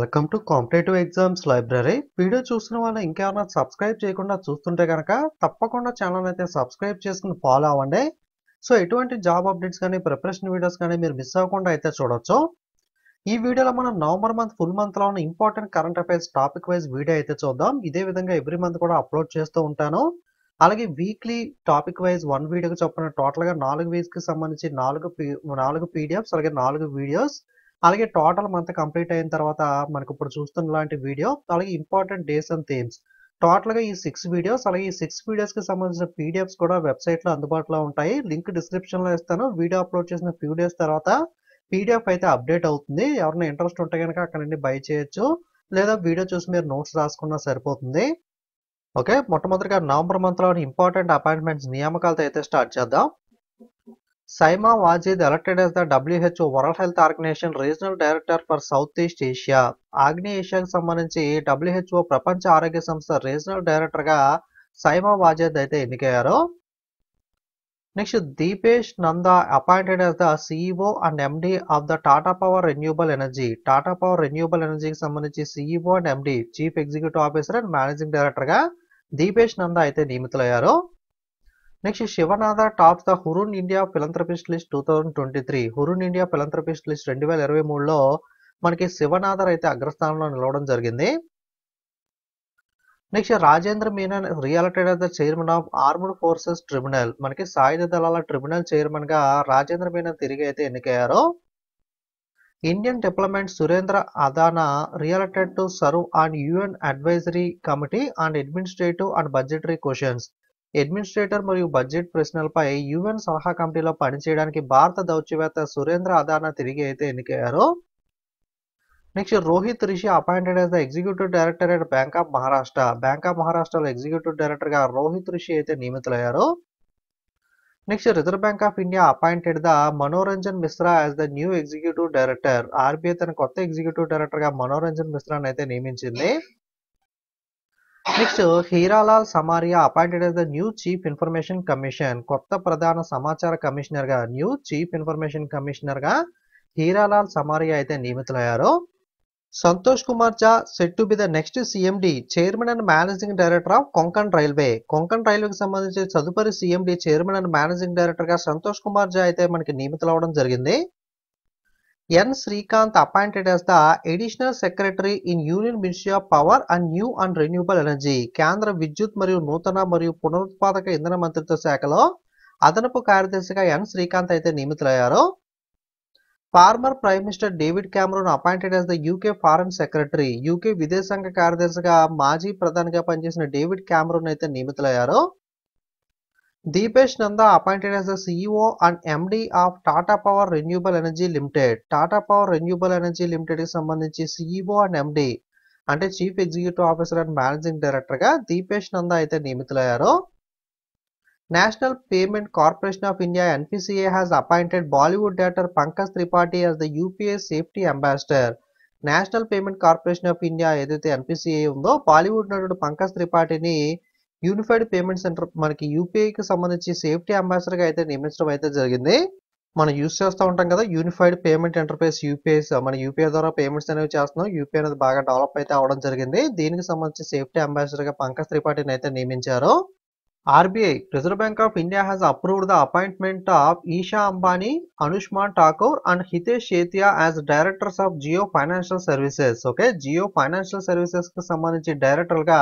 Welcome to competitive exams library video చూసిన వాళ్ళు ఇంకేమైనా సబ్స్క్రైబ్ చేయకుండా చూస్తుంటే కనుక తప్పకుండా ఛానల్ అయితే సబ్స్క్రైబ్ చేసుకుని ఫాలో అవ్వండి సో ఎటువంటి జాబ్ అప్డేట్స్ కానీ ప్రిపరేషన్ వీడియోస్ కానీ మీరు మిస్ అవ్వకుండా అయితే చూడొచ్చు ఈ వీడియోలో మనం నవంబర్ మంత్ ఫుల్ మంత్లో ఉన్న important current affairs topic wise video అయితే చూద్దాం ఇదే విధంగా ఎవ్రీ మంత్ కూడా అప్లోడ్ చేస్తూ ఉంటాను అలాగే వీక్లీ టాపిక్ వైజ్ వన్ వీడియోకి చొప్పున టోటల్గా నాలుగు వీక్స్కి సంబంధించి నాలుగు నాలుగు పీడిఎఫ్స్ అలాగే నాలుగు వీడియోస్ అలాగే టోటల్ మంత్ కంప్లీట్ అయిన తర్వాత మనకు ఇప్పుడు చూస్తున్న లాంటి వీడియో అలాగే ఇంపార్టెంట్ డేస్ అండ్ థీమ్స్ టోటల్గా ఈ సిక్స్ వీడియోస్ అలాగే ఈ సిక్స్ వీడియోస్కి సంబంధించిన పీడిఎఫ్స్ కూడా వెబ్సైట్లో అందుబాటులో ఉంటాయి లింక్ డిస్క్రిప్షన్లో ఇస్తాను వీడియో అప్లోడ్ చేసిన ఫ్యూ డేస్ తర్వాత పీడిఎఫ్ అయితే అప్డేట్ అవుతుంది ఎవరైనా ఇంట్రెస్ట్ ఉంటే కనుక అక్కడ నుండి బై చేయొచ్చు లేదా వీడియో చూసి మీరు నోట్స్ రాసుకున్నా సరిపోతుంది ఓకే మొట్టమొదటిగా నవంబర్ మంత్లోని ఇంపార్టెంట్ అపాయింట్మెంట్స్ నియామకాలతో అయితే స్టార్ట్ చేద్దాం Wazed elected elected the WHO World Health Organization regional director for South East Asia ఆగ్నేయ ఏషియాకు సంబంధించి డబ్ల్యూహెచ్ఓ ప్రపంచ ఆరోగ్య సంస్థ రీజనల్ డైరెక్టర్గా సైమా వాజేద్ అయితే ఎన్నికయ్యారు next Dipesh Nanda appointed as the CEO and MD of the Tata power renewable energy Tata power renewable ఎనర్జీకి సంబంధించి CEO and MD chief executive officer and managing డైరెక్టర్గా దీపేష్ నందా అయితే నియమితులయ్యారు next Shiv Nadar top the Hurun India philanthropist list two thousand twenty three Hurun India philanthropist list రెండు వేల ఇరవై మూడులో మనకి శివనాథర్ అయితే అగ్రస్థానంలో నిలవడం జరిగింది next Rajendra Menon reelected the chairman of armed forces tribunal మనకి సాయుధ దళాల ట్రిబ్యునల్ చైర్మన్ గా రాజేంద్ర మీనన్ తిరిగి అయితే ఎన్నికయ్యారు Indian diplomat Surendra Adhana reelected to serve on UN advisory committee and administrative and budgetary questions administrator మరియు బడ్జెట్ ప్రశ్నలపై యుఎన్ సలహా కమిటీలో పనిచేయడానికి భారత దౌత్యవేత్త సురేంద్ర అదానా తిరిగి అయితే ఎన్నికయ్యారు next Rohit Rishi appointed as the executive director at bank of Maharashtra bank of మహారాష్ట్రలో ఎగ్జిక్యూటివ్ డైరెక్టర్గా రోహిత్ రిషి అయితే నియమితులయ్యారు next reserve bank of India appointed the Manoranjan Mishra as the new executive director RBI తన కొత్త ఎగ్జిక్యూటివ్ గా మనోరంజన్ మిశ్రాని అయితే నియమించింది next Hiralal Samariya appointed as the new chief information commission కొత్త ప్రధాన సమాచార కమిషనర్ గా న్యూ చీఫ్ ఇన్ఫర్మేషన్ కమిషనర్ గా హీరాలాల్ సమారియా అయితే నియమితులయ్యారు Santosh Kumar Jha set to be the next CMD chairman and managing director of Konkan railway Konkan రైల్వేకి సంబంధించి తదుపరి CMD chairman and managing director గా సంతోష్ కుమార్ జా అయితే మనకి నియమితులు అవడం జరిగింది N Srikanth appointed as the additional secretary in union ministry of power and new and renewable energy కేంద్ర విద్యుత్ మరియు నూతన మరియు పునరుత్పాదక ఇంధన మంత్రిత్వ శాఖలో అదనపు కార్యదర్శిగా ఎన్ శ్రీకాంత్ అయితే నియమితులయ్యారు former prime minister David Cameron appointed as the UK foreign secretary UK విదేశాంగ కార్యదర్శిగా మాజీ ప్రధానిగా పనిచేసిన డేవిడ్ క్యామరూన్ అయితే నియమితులయ్యారు Dipesh Nanda appointed as the CEO and MD of Tata power Renewable energy limited Tata power Renewable energy limited కి సంబంధించి సిఇఓ అండ్ ఎండి అంటే chief executive officer and managing డైరెక్టర్గా దీపేష్ నందా అయితే నియమితులయ్యారు national payment corporation of India NPCA has appointed Bollywood director Pankaj Tripathi as the UPA safety ambassador national payment corporation of India ఏదైతే NPCA ఉందో బాలీవుడ్ నటుడు పంకజ్ త్రిపాఠిని యూనిఫైడ్ పేమెంట్ సెంటర్ మనకి యూపీఐకి సంబంధించి సేఫ్టీ అంబాసిడర్గా అయితే నియమించడం అయితే జరిగింది మనం యూస్ చేస్తూ ఉంటాం కదా యూనిఫైడ్ పేమెంట్ ఇంటర్ఫేస్ యూపీఐ మన యూపీఐ ద్వారా పేమెంట్స్ అనేవి చేస్తున్నాం యూపీఐ అనేది బాగా డెవలప్ అయితే అవడం జరిగింది దీనికి సంబంధించి సేఫ్టీ అంబాసిడర్గా పంకజ్ త్రిపాఠిని అయితే నియమించారు RBI reserve bank of India has approved the appointment of Isha Ambani Anshuman Thakur and Hitesh Sethia as directors of Jio financial services okay Jio financial services కి సంబంధించి డైరెక్టర్ గా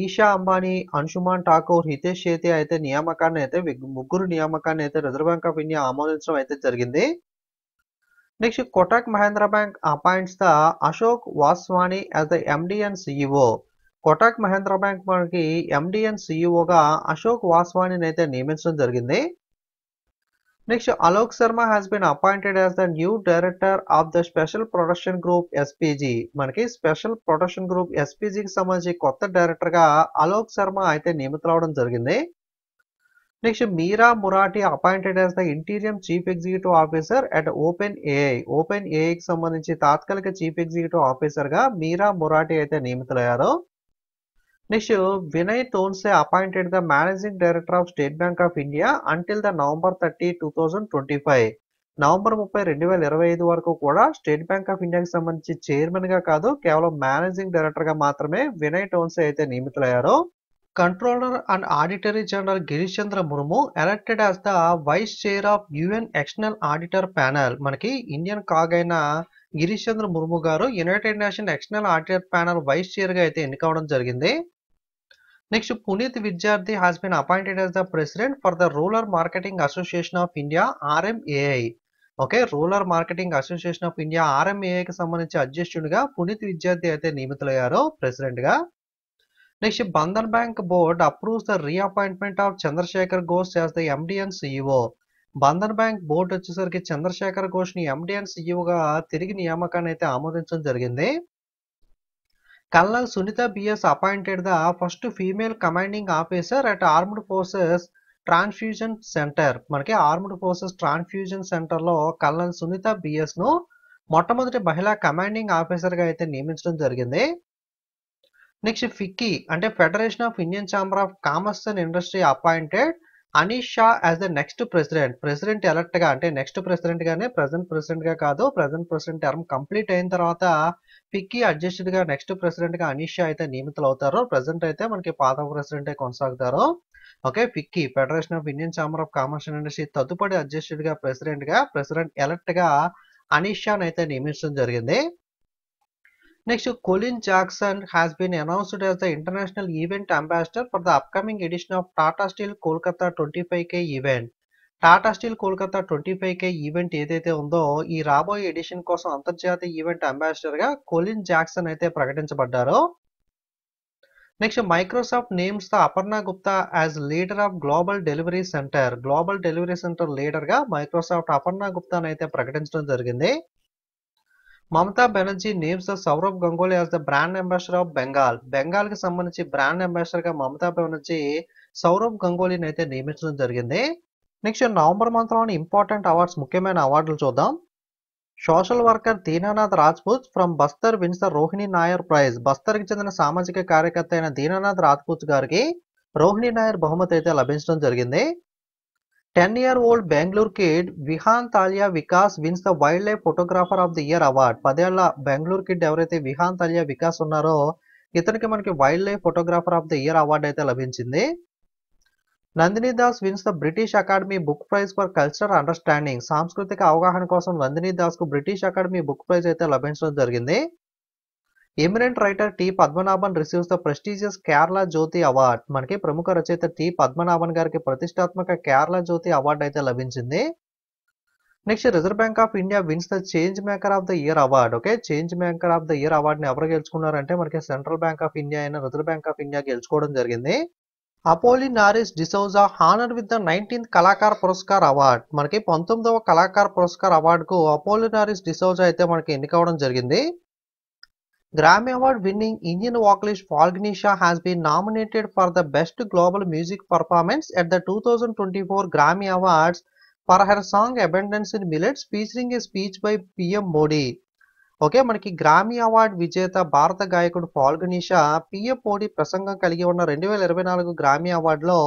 ఈషా అంబానీ అంశుమాన్ ఠాకూర్ హితేష్ చేతి అయితే నియామకాన్ని అయితే ముగ్గురు నియామకాన్ని అయితే రిజర్వ్ బ్యాంక్ ఆఫ్ ఇండియా ఆమోదించడం అయితే జరిగింది next Kotak Mahindra bank appoints the Ashok Vaswani as the MD and CEO Kotak Mahindra bank మనకి ఎండి అండ్ సిఇఓగా అశోక్ వాస్వాణిని అయితే నియమించడం జరిగింది next Alok Sharma has been appointed as the new director of the special production group SPG మనకి స్పెషల్ ప్రొడక్షన్ గ్రూప్ ఎస్పీజీకి సంబంధించి కొత్త డైరెక్టర్ గా అలోక్ శర్మ అయితే నియమితులవడం జరిగింది next Mira Murati appointed as the interim chief executive officer at open AI Open ఏఐకి సంబంధించి తాత్కాలిక చీఫ్ ఎగ్జిక్యూటివ్ ఆఫీసర్ గా మీరా మురాఠీ అయితే నియమితులయ్యారు Vinay appointed the managing director of state bank of India until the November thirty two thousand twenty five November ముప్పై రెండు వేల ఇరవై ఐదు వరకు కూడా స్టేట్ బ్యాంక్ ఆఫ్ ఇండియాకి సంబంధించి గా కాదు కేవలం మేనేజింగ్ డైరెక్టర్ గా మాత్రమే వినయ్ టోన్సే అయితే నియమితులయ్యారు controller and auditory general Girish Chandra Murmu elected as the vice chair of UN external auditor panel మనకి ఇండియన్ కాగ్ అయిన Girish Chandra Murmu garu United Nation external auditor panel vice గా అయితే ఎన్నికవడం జరిగింది next Puneet Vidyarthi has been appointed as the president for the rural marketing association of India RMAI okay rural marketing association of India కి సంబంధించి అధ్యక్షుడిగా పునీత్ విద్యార్థి అయితే ప్రెసిడెంట్ ప్రెసిడెంట్గా next Bandhan bank board approves the reappointment of Chandrashekhar Ghosh as the MD and CEO Bandhan bank board వచ్చేసరికి చంద్రశేఖర్ ఘోష్ ని ఎండిఎన్ సిఇఓగా తిరిగి నియామకాన్ని అయితే ఆమోదించడం జరిగింది colonel Sunita BS appointed the first female commanding officer at armed forces transfusion centre మనకి ఆర్మ్డ్ ఫోర్సెస్ ట్రాన్స్ఫ్యూజన్ సెంటర్లో కల్నల్ సునీత ను మొట్టమొదటి మహిళా కమాండింగ్ ఆఫీసర్గా అయితే నియమించడం జరిగింది నెక్స్ట్ ఫిక్కీ అంటే federation of Indian chamber of commerce and industry appointed Anish Shah as the next president president గా అంటే నెక్స్ట్ ప్రెసిడెంట్ గానే ప్రజెంట్ గా కాదు ప్రజెంట్ ప్రెసిడెంట్ టర్మ్ కంప్లీట్ అయిన తర్వాత పిక్కి అడ్జస్టెడ్గా నెక్స్ట్ ప్రెసిడెంట్గా అనీష్ షా అయితే నియమితులు అవుతారు ప్రెసెంట్ అయితే మనకి పాత అయితే కొనసాగుతారు okay FICCI federation of Indian chamber of commerce and industry తదుపరి అడ్జస్టెడ్ ప్రెసిడెంట్గా ప్రెసిడెంట్ గా అనీష్ షాన్ అయితే నియమించడం జరిగింది next Colin Jackson has been announced as the international event ambassador for the upcoming edition of Tata steel Kolkata twenty five K event Tata steel Kolkata twenty five K event ఏదైతే ఉందో ఈ రాబోయే ఎడిషన్ కోసం అంతర్జాతీయ ఈవెంట్ అంబాసిడర్ గా కొలిన్ జాక్సన్ అయితే ప్రకటించబడ్డారు next Microsoft names the Aparna Gupta as leader of global delivery centre global delivery centre leader గా మైక్రోసాఫ్ట్ అపర్ణ గుప్తాను అయితే ప్రకటించడం జరిగింది Mamata Banerjee names Sourav Ganguly as the brand ambassador of Bengal Bengal संबंधी ब्रांड अंबासीडर का ममता बेनर्जी सौरव गंगोली नियमित जरिए नैक्स्ट नवंबर मंथ में इंपारटेंट अवार मुख्यमंत्री अवार चुदा social worker Dinanath Rajput from Bastar win Rohini Nayyar prize Bastar की चंद्र साजिक कार्यकर्ता दीनानाथ राजपूत गार रोहिणी नायर बहुमत अच्छे लभ जरिए Ten-year-old Bangalore kid Vihan Vikas wins the wild life photographer of the year award. పదేళ్ల బెంగళూరు కిడ్ ఎవరైతే విహాన్ తాలియా వికాస్ ఉన్నారో ఇతనికి మనకి wild life photographer of the year award అయితే లభించింది Nandini Das wins the British Academy book prize for cultural understanding సాంస్కృతిక అవగాహన కోసం నందిని దాస్ కు బ్రిటిష్ అకాడమీ బుక్ ప్రైజ్ అయితే లభించడం జరిగింది eminent writer T Padmanabhan receives the prestigious Kerala Jyoti award మనకి ప్రముఖ రచయిత టి పద్మనాభన్ గారికి ప్రతిష్టాత్మక కేరళ జ్యోతి అవార్డు అయితే లభించింది next reserve bank of India wins the change maker of the year award okay change maker of the year అవార్డుని ఎవరు గెలుచుకున్నారంటే మనకి సెంట్రల్ బ్యాంక్ ఆఫ్ ఇండియా అయిన రిజర్వ్ బ్యాంక్ ఆఫ్ ఇండియా గెలుచుకోవడం జరిగింది Apolinaris D'Souza honoured with the nineteenth Kalakar Puraskar award మనకి పంతొమ్మిదవ కళాకార పురస్కార్ అవార్డుకు అపోలి నారిస్ డిసౌజా అయితే మనకి ఎన్నికవడం జరిగింది Grammy Award-winning Indian vocalist Falguni has been nominated for the Best Global Music Performance at the 2024 Grammy Awards for her song Abundance in Millets featuring a speech by PM Modi. Okay మనకి Grammy award విజేత భారత గాయకుడు ఫాల్గనీషా PM Modi ప్రసంగం కలిగి ఉన్న రెండు వేల ఇరవై నాలుగు గ్రామీ అవార్డులో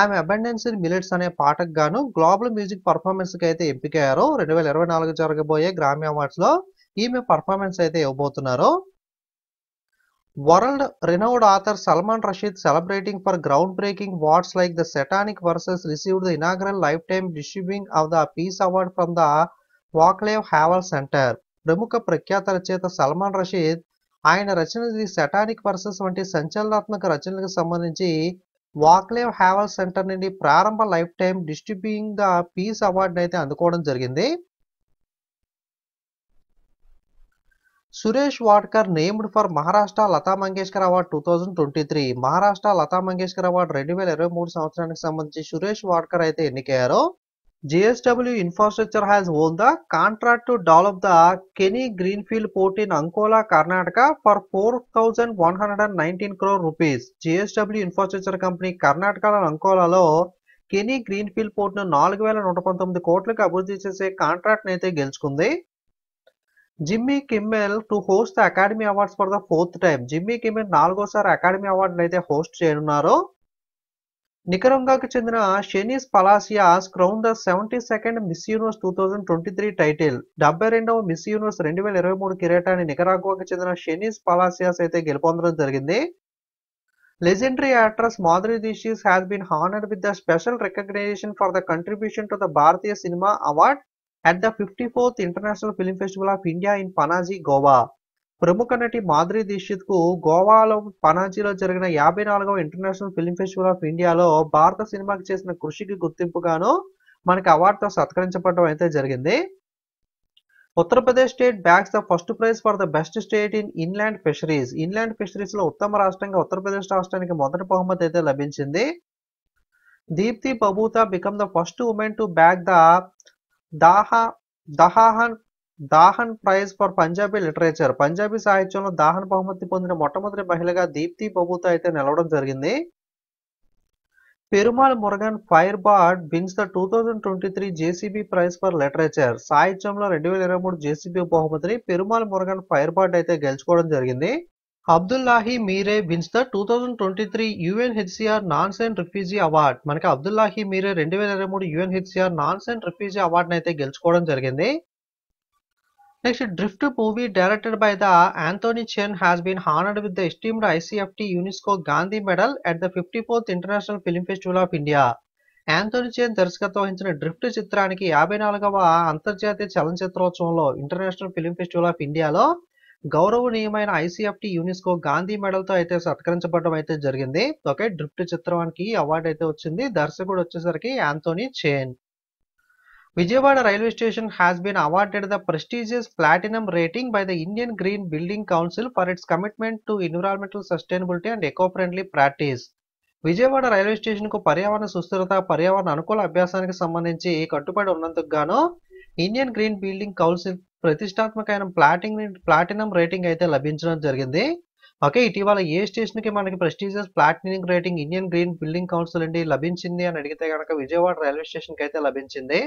ఆమె అబెండెన్స్ ఇన్ మిలెట్స్ అనే పాటకు గాను గ్లోబల్ మ్యూజిక్ పర్ఫార్మెన్స్కి అయితే ఎంపికయ్యారు రెండు వేల ఇరవై నాలుగు జరగబోయే గ్రామీ అవార్డ్స్లో ఈమె పర్ఫార్మెన్స్ అయితే ఇవ్వబోతున్నారో world renowned author Salman Rushdie celebrating for ground breaking words like the Satanic Verses received the inaugural life time receiving of the peace award from the Vaclav Havel centre ప్రముఖ ప్రఖ్యాత రచయిత సల్మాన్ రషీద్ ఆయన రచన ది సెటానిక్ వర్సెస్ వంటి సంచలనాత్మక రచనలకు సంబంధించి వాక్లేవ్ హ్యావల్ సెంటర్ నుండి ప్రారంభ life time distributing the peace award అయితే అందుకోవడం జరిగింది Suresh Wadkar named for Maharashtra Lata Mangeshkar award two thousand twenty three Maharashtra Lata Mangeshkar award రెండు వేల ఇరవై మూడు సంవత్సరానికి సంబంధించి సురేష్ వాడ్కర్ అయితే ఎన్నికయ్యారు JSW infrastructure has won the contract to develop the Keni greenfield port in Ankola Karnataka for four thousand one hundred and nineteen crore rupees JSW infrastructure company కర్ణాటకలో అంకోలాలో కెనీ గ్రీన్ఫీల్డ్ ను నాలుగు వేల నూట పంతొమ్మిది కోట్లకు అభివృద్ధి చేసే కాంట్రాక్ట్ని అయితే గెలుచుకుంది Jimmy Kimmel to host Academy Awards for the fourth time Jimmy Kimmel నాలుగోసారి అకాడమీ అవార్డు అయితే హోస్ట్ చేయనున్నారు నికరంగాకు చెందిన Sheynnis Palacios crown the seventy second Miss Universe two thousand twenty three title డెబ్బై రెండవ మిస్ యూనివర్స్ రెండు వేల ఇరవై మూడు కిరీటాన్ని నికరాగ్వాకు చెందిన షెనీస్ పలాసియాస్ అయితే గెలుపొందడం జరిగింది legendary actress Madhuri Dixit has been honoured with the special recognition for the contribution to the Bharatiya cinema award At the 54th International Film Festival of India in Panaji Goa ప్రముఖ నటి మాధురి దీక్షిత్ కు గోవాలో పనాజీలో జరిగిన యాభై నాలుగవ ఇంటర్నేషనల్ ఫిల్మ్ ఫెస్టివల్ ఆఫ్ ఇండియాలో భారత సినిమాకి చేసిన కృషికి గుర్తింపుగాను మనకి అవార్డుతో సత్కరించబడటం అయితే జరిగింది Uttar Pradesh state bags the first prize for the best state in inland fisheries inland fisheries లో ఉత్తమ రాష్ట్రంగా ఉత్తరప్రదేశ్ రాష్ట్రానికి మొదటి బహుమతి అయితే లభించింది Deepti Babuta become the first women to bag the Dhahan Dhahan prize for Punjabi literature Punjabi సాహిత్యంలో దాహన్ బహుమతి పొందిన మొట్టమొదటి మహిళగా దీప్తి బబూత అయితే నిలవడం జరిగింది Perumal Murugan fire bird wins the two thousand twenty three JCB prize for literature సాహిత్యంలో రెండు వేల ఇరవై మూడు జేసీబీ బహుమతిని పెరుమాల్ మురగన్ ఫైర్ బార్డ్ అయితే గెలుచుకోవడం జరిగింది Abdullahi Mire wins the two thousand twenty three UNHCR Nansen refugee award మనకి అబ్దుల్లాహి మీరే రెండు వేల ఇరవై మూడు యూఎన్హెచ్సిఆర్ నాన్స్ అండ్ రిఫ్యూజీ అవార్డుని అయితే గెలుచుకోవడం జరిగింది next Drift movie directed by the Anthony Chen has been honoured with the esteemed ICFT UNESCO Gandhi medal at the fifty fourth International Film Festival of India Anthony Chen దర్శకత్వం వహించిన Drift చిత్రానికి యాభై నాలుగవ అంతర్జాతీయ చలనచిత్రోత్సవంలో ఇంటర్నేషనల్ ఫిల్మ్ ఫెస్టివల్ ఆఫ్ ఇండియాలో గౌరవనీయమైన ఐసిఎఫ్టి UNESCO Gandhi మెడల్తో అయితే సత్కరించబడడం అయితే జరిగింది ఓకే డ్రిఫ్ట్ చిత్రానికి అవార్డు అయితే వచ్చింది దర్శకుడు వచ్చేసరికి Anthony Chen Vijayawada railway station has been awarded the prestigious platinum rating by the Indian Green Building Council for its commitment to environmental sustainability and eco friendly practice Vijayawada railway station కు పర్యావరణ సుస్థిరత పర్యావరణ అనుకూల అభ్యాసానికి సంబంధించి కట్టుబడి ఉన్నందుకు గాను ఇండియన్ గ్రీన్ బిల్డింగ్ కౌన్సిల్ ప్రతిష్టాత్మకమైన ప్లాటింగ్ ప్లాటినం రేటింగ్ అయితే లభించడం జరిగింది ఓకే ఇటీవల ఏ స్టేషన్కి మనకి prestigious platinum rating Indian Green Building Council అండి లభించింది అని అడిగితే కనుక విజయవాడ రైల్వే స్టేషన్కి అయితే లభించింది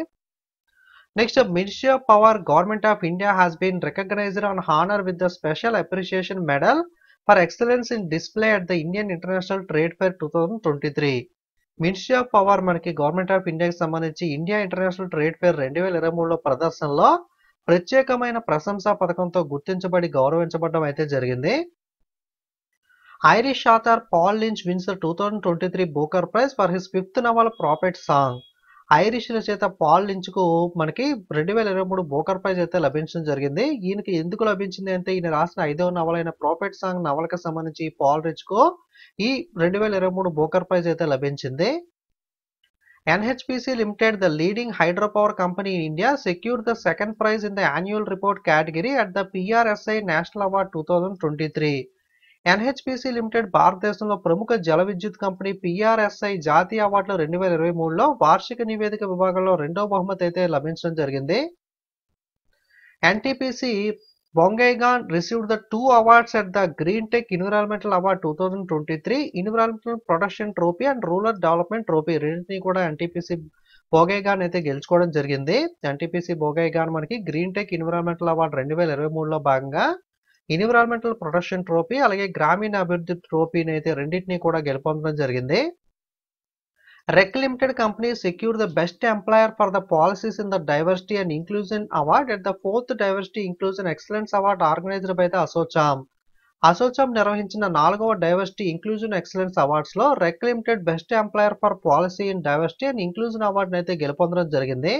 next Ministry of Power Government of India has been recognised and honour with the special appreciation medal for excellence in display at the Indian International Trade Fair two thousand twenty three Ministry of Power మనకి Government of ఇండియాకి సంబంధించి India international Trade fair రెండు వేల ఇరవై మూడులో ప్రదర్శనలో ప్రత్యేకమైన ప్రశంసా పథకంతో గుర్తించబడి గౌరవించబడడం అయితే జరిగింది Irish author Paul Lynch wins two thousand twenty three Booker prize for his fifth novel Prophet Song ఐరిష్ల చేత పాల్ కు మనకి రెండు వేల ఇరవై మూడు బోకర్ ప్రైజ్ అయితే లభించడం జరిగింది ఈయనకి ఎందుకు లభించింది అంటే ఈయన రాసిన ఐదవ నవలైన ప్రాఫిట్ సాంగ్ నవలకు సంబంధించి పాల్ కు ఈ రెండు వేల ఇరవై మూడు బోకర్ ప్రైజ్ అయితే లభించింది NHPC Limited, the leading hydropower company in India, secured the second prize in the annual report category at the PRSI National Award 2023. NHPC Limited, భారతదేశంలో ప్రముఖ జల విద్యుత్ కంపెనీ పిఆర్ఎస్ఐ జాతీయ అవార్డులో రెండు వేల ఇరవై మూడులో వార్షిక నివేదిక విభాగంలో రెండో బహుమతి అయితే లభించడం జరిగింది NTPC Bongaigaon the two awards at the green tech environmental award two Environmental twenty three environmental Protection trophy and rural development trophy రెండింటిని కూడా ఎన్టీపీసీ బోగేగాన్ అయితే గెలుచుకోవడం జరిగింది ఎన్టీపీసీ బొగైగాన్ మనకి గ్రీన్ టెక్ ఎన్విరాన్మెంటల్ అవార్డు రెండు వేల ఇరవై మూడులో భాగంగా ఇన్విరాన్మెంటల్ ప్రొటెక్షన్ ట్రోఫీ అలాగే గ్రామీణ అభివృద్ధి ట్రోఫీని అయితే రెండింటినీ కూడా గెలుపొందడం జరిగింది REC Limited company secured the Best Employer for the Policies in the Diversity and Inclusion Award at the 4th Diversity Inclusion Excellence Award organized by the Asocham. ASSOCHAM నిర్వహించిన నాలుగవ డైవర్సిటీ ఇంక్లూజన్ ఎక్సలెన్స్ అవార్డ్స్లో REC limited best employer for policy in diversity and inclusion అవార్డును అయితే గెలుపొందడం జరిగింది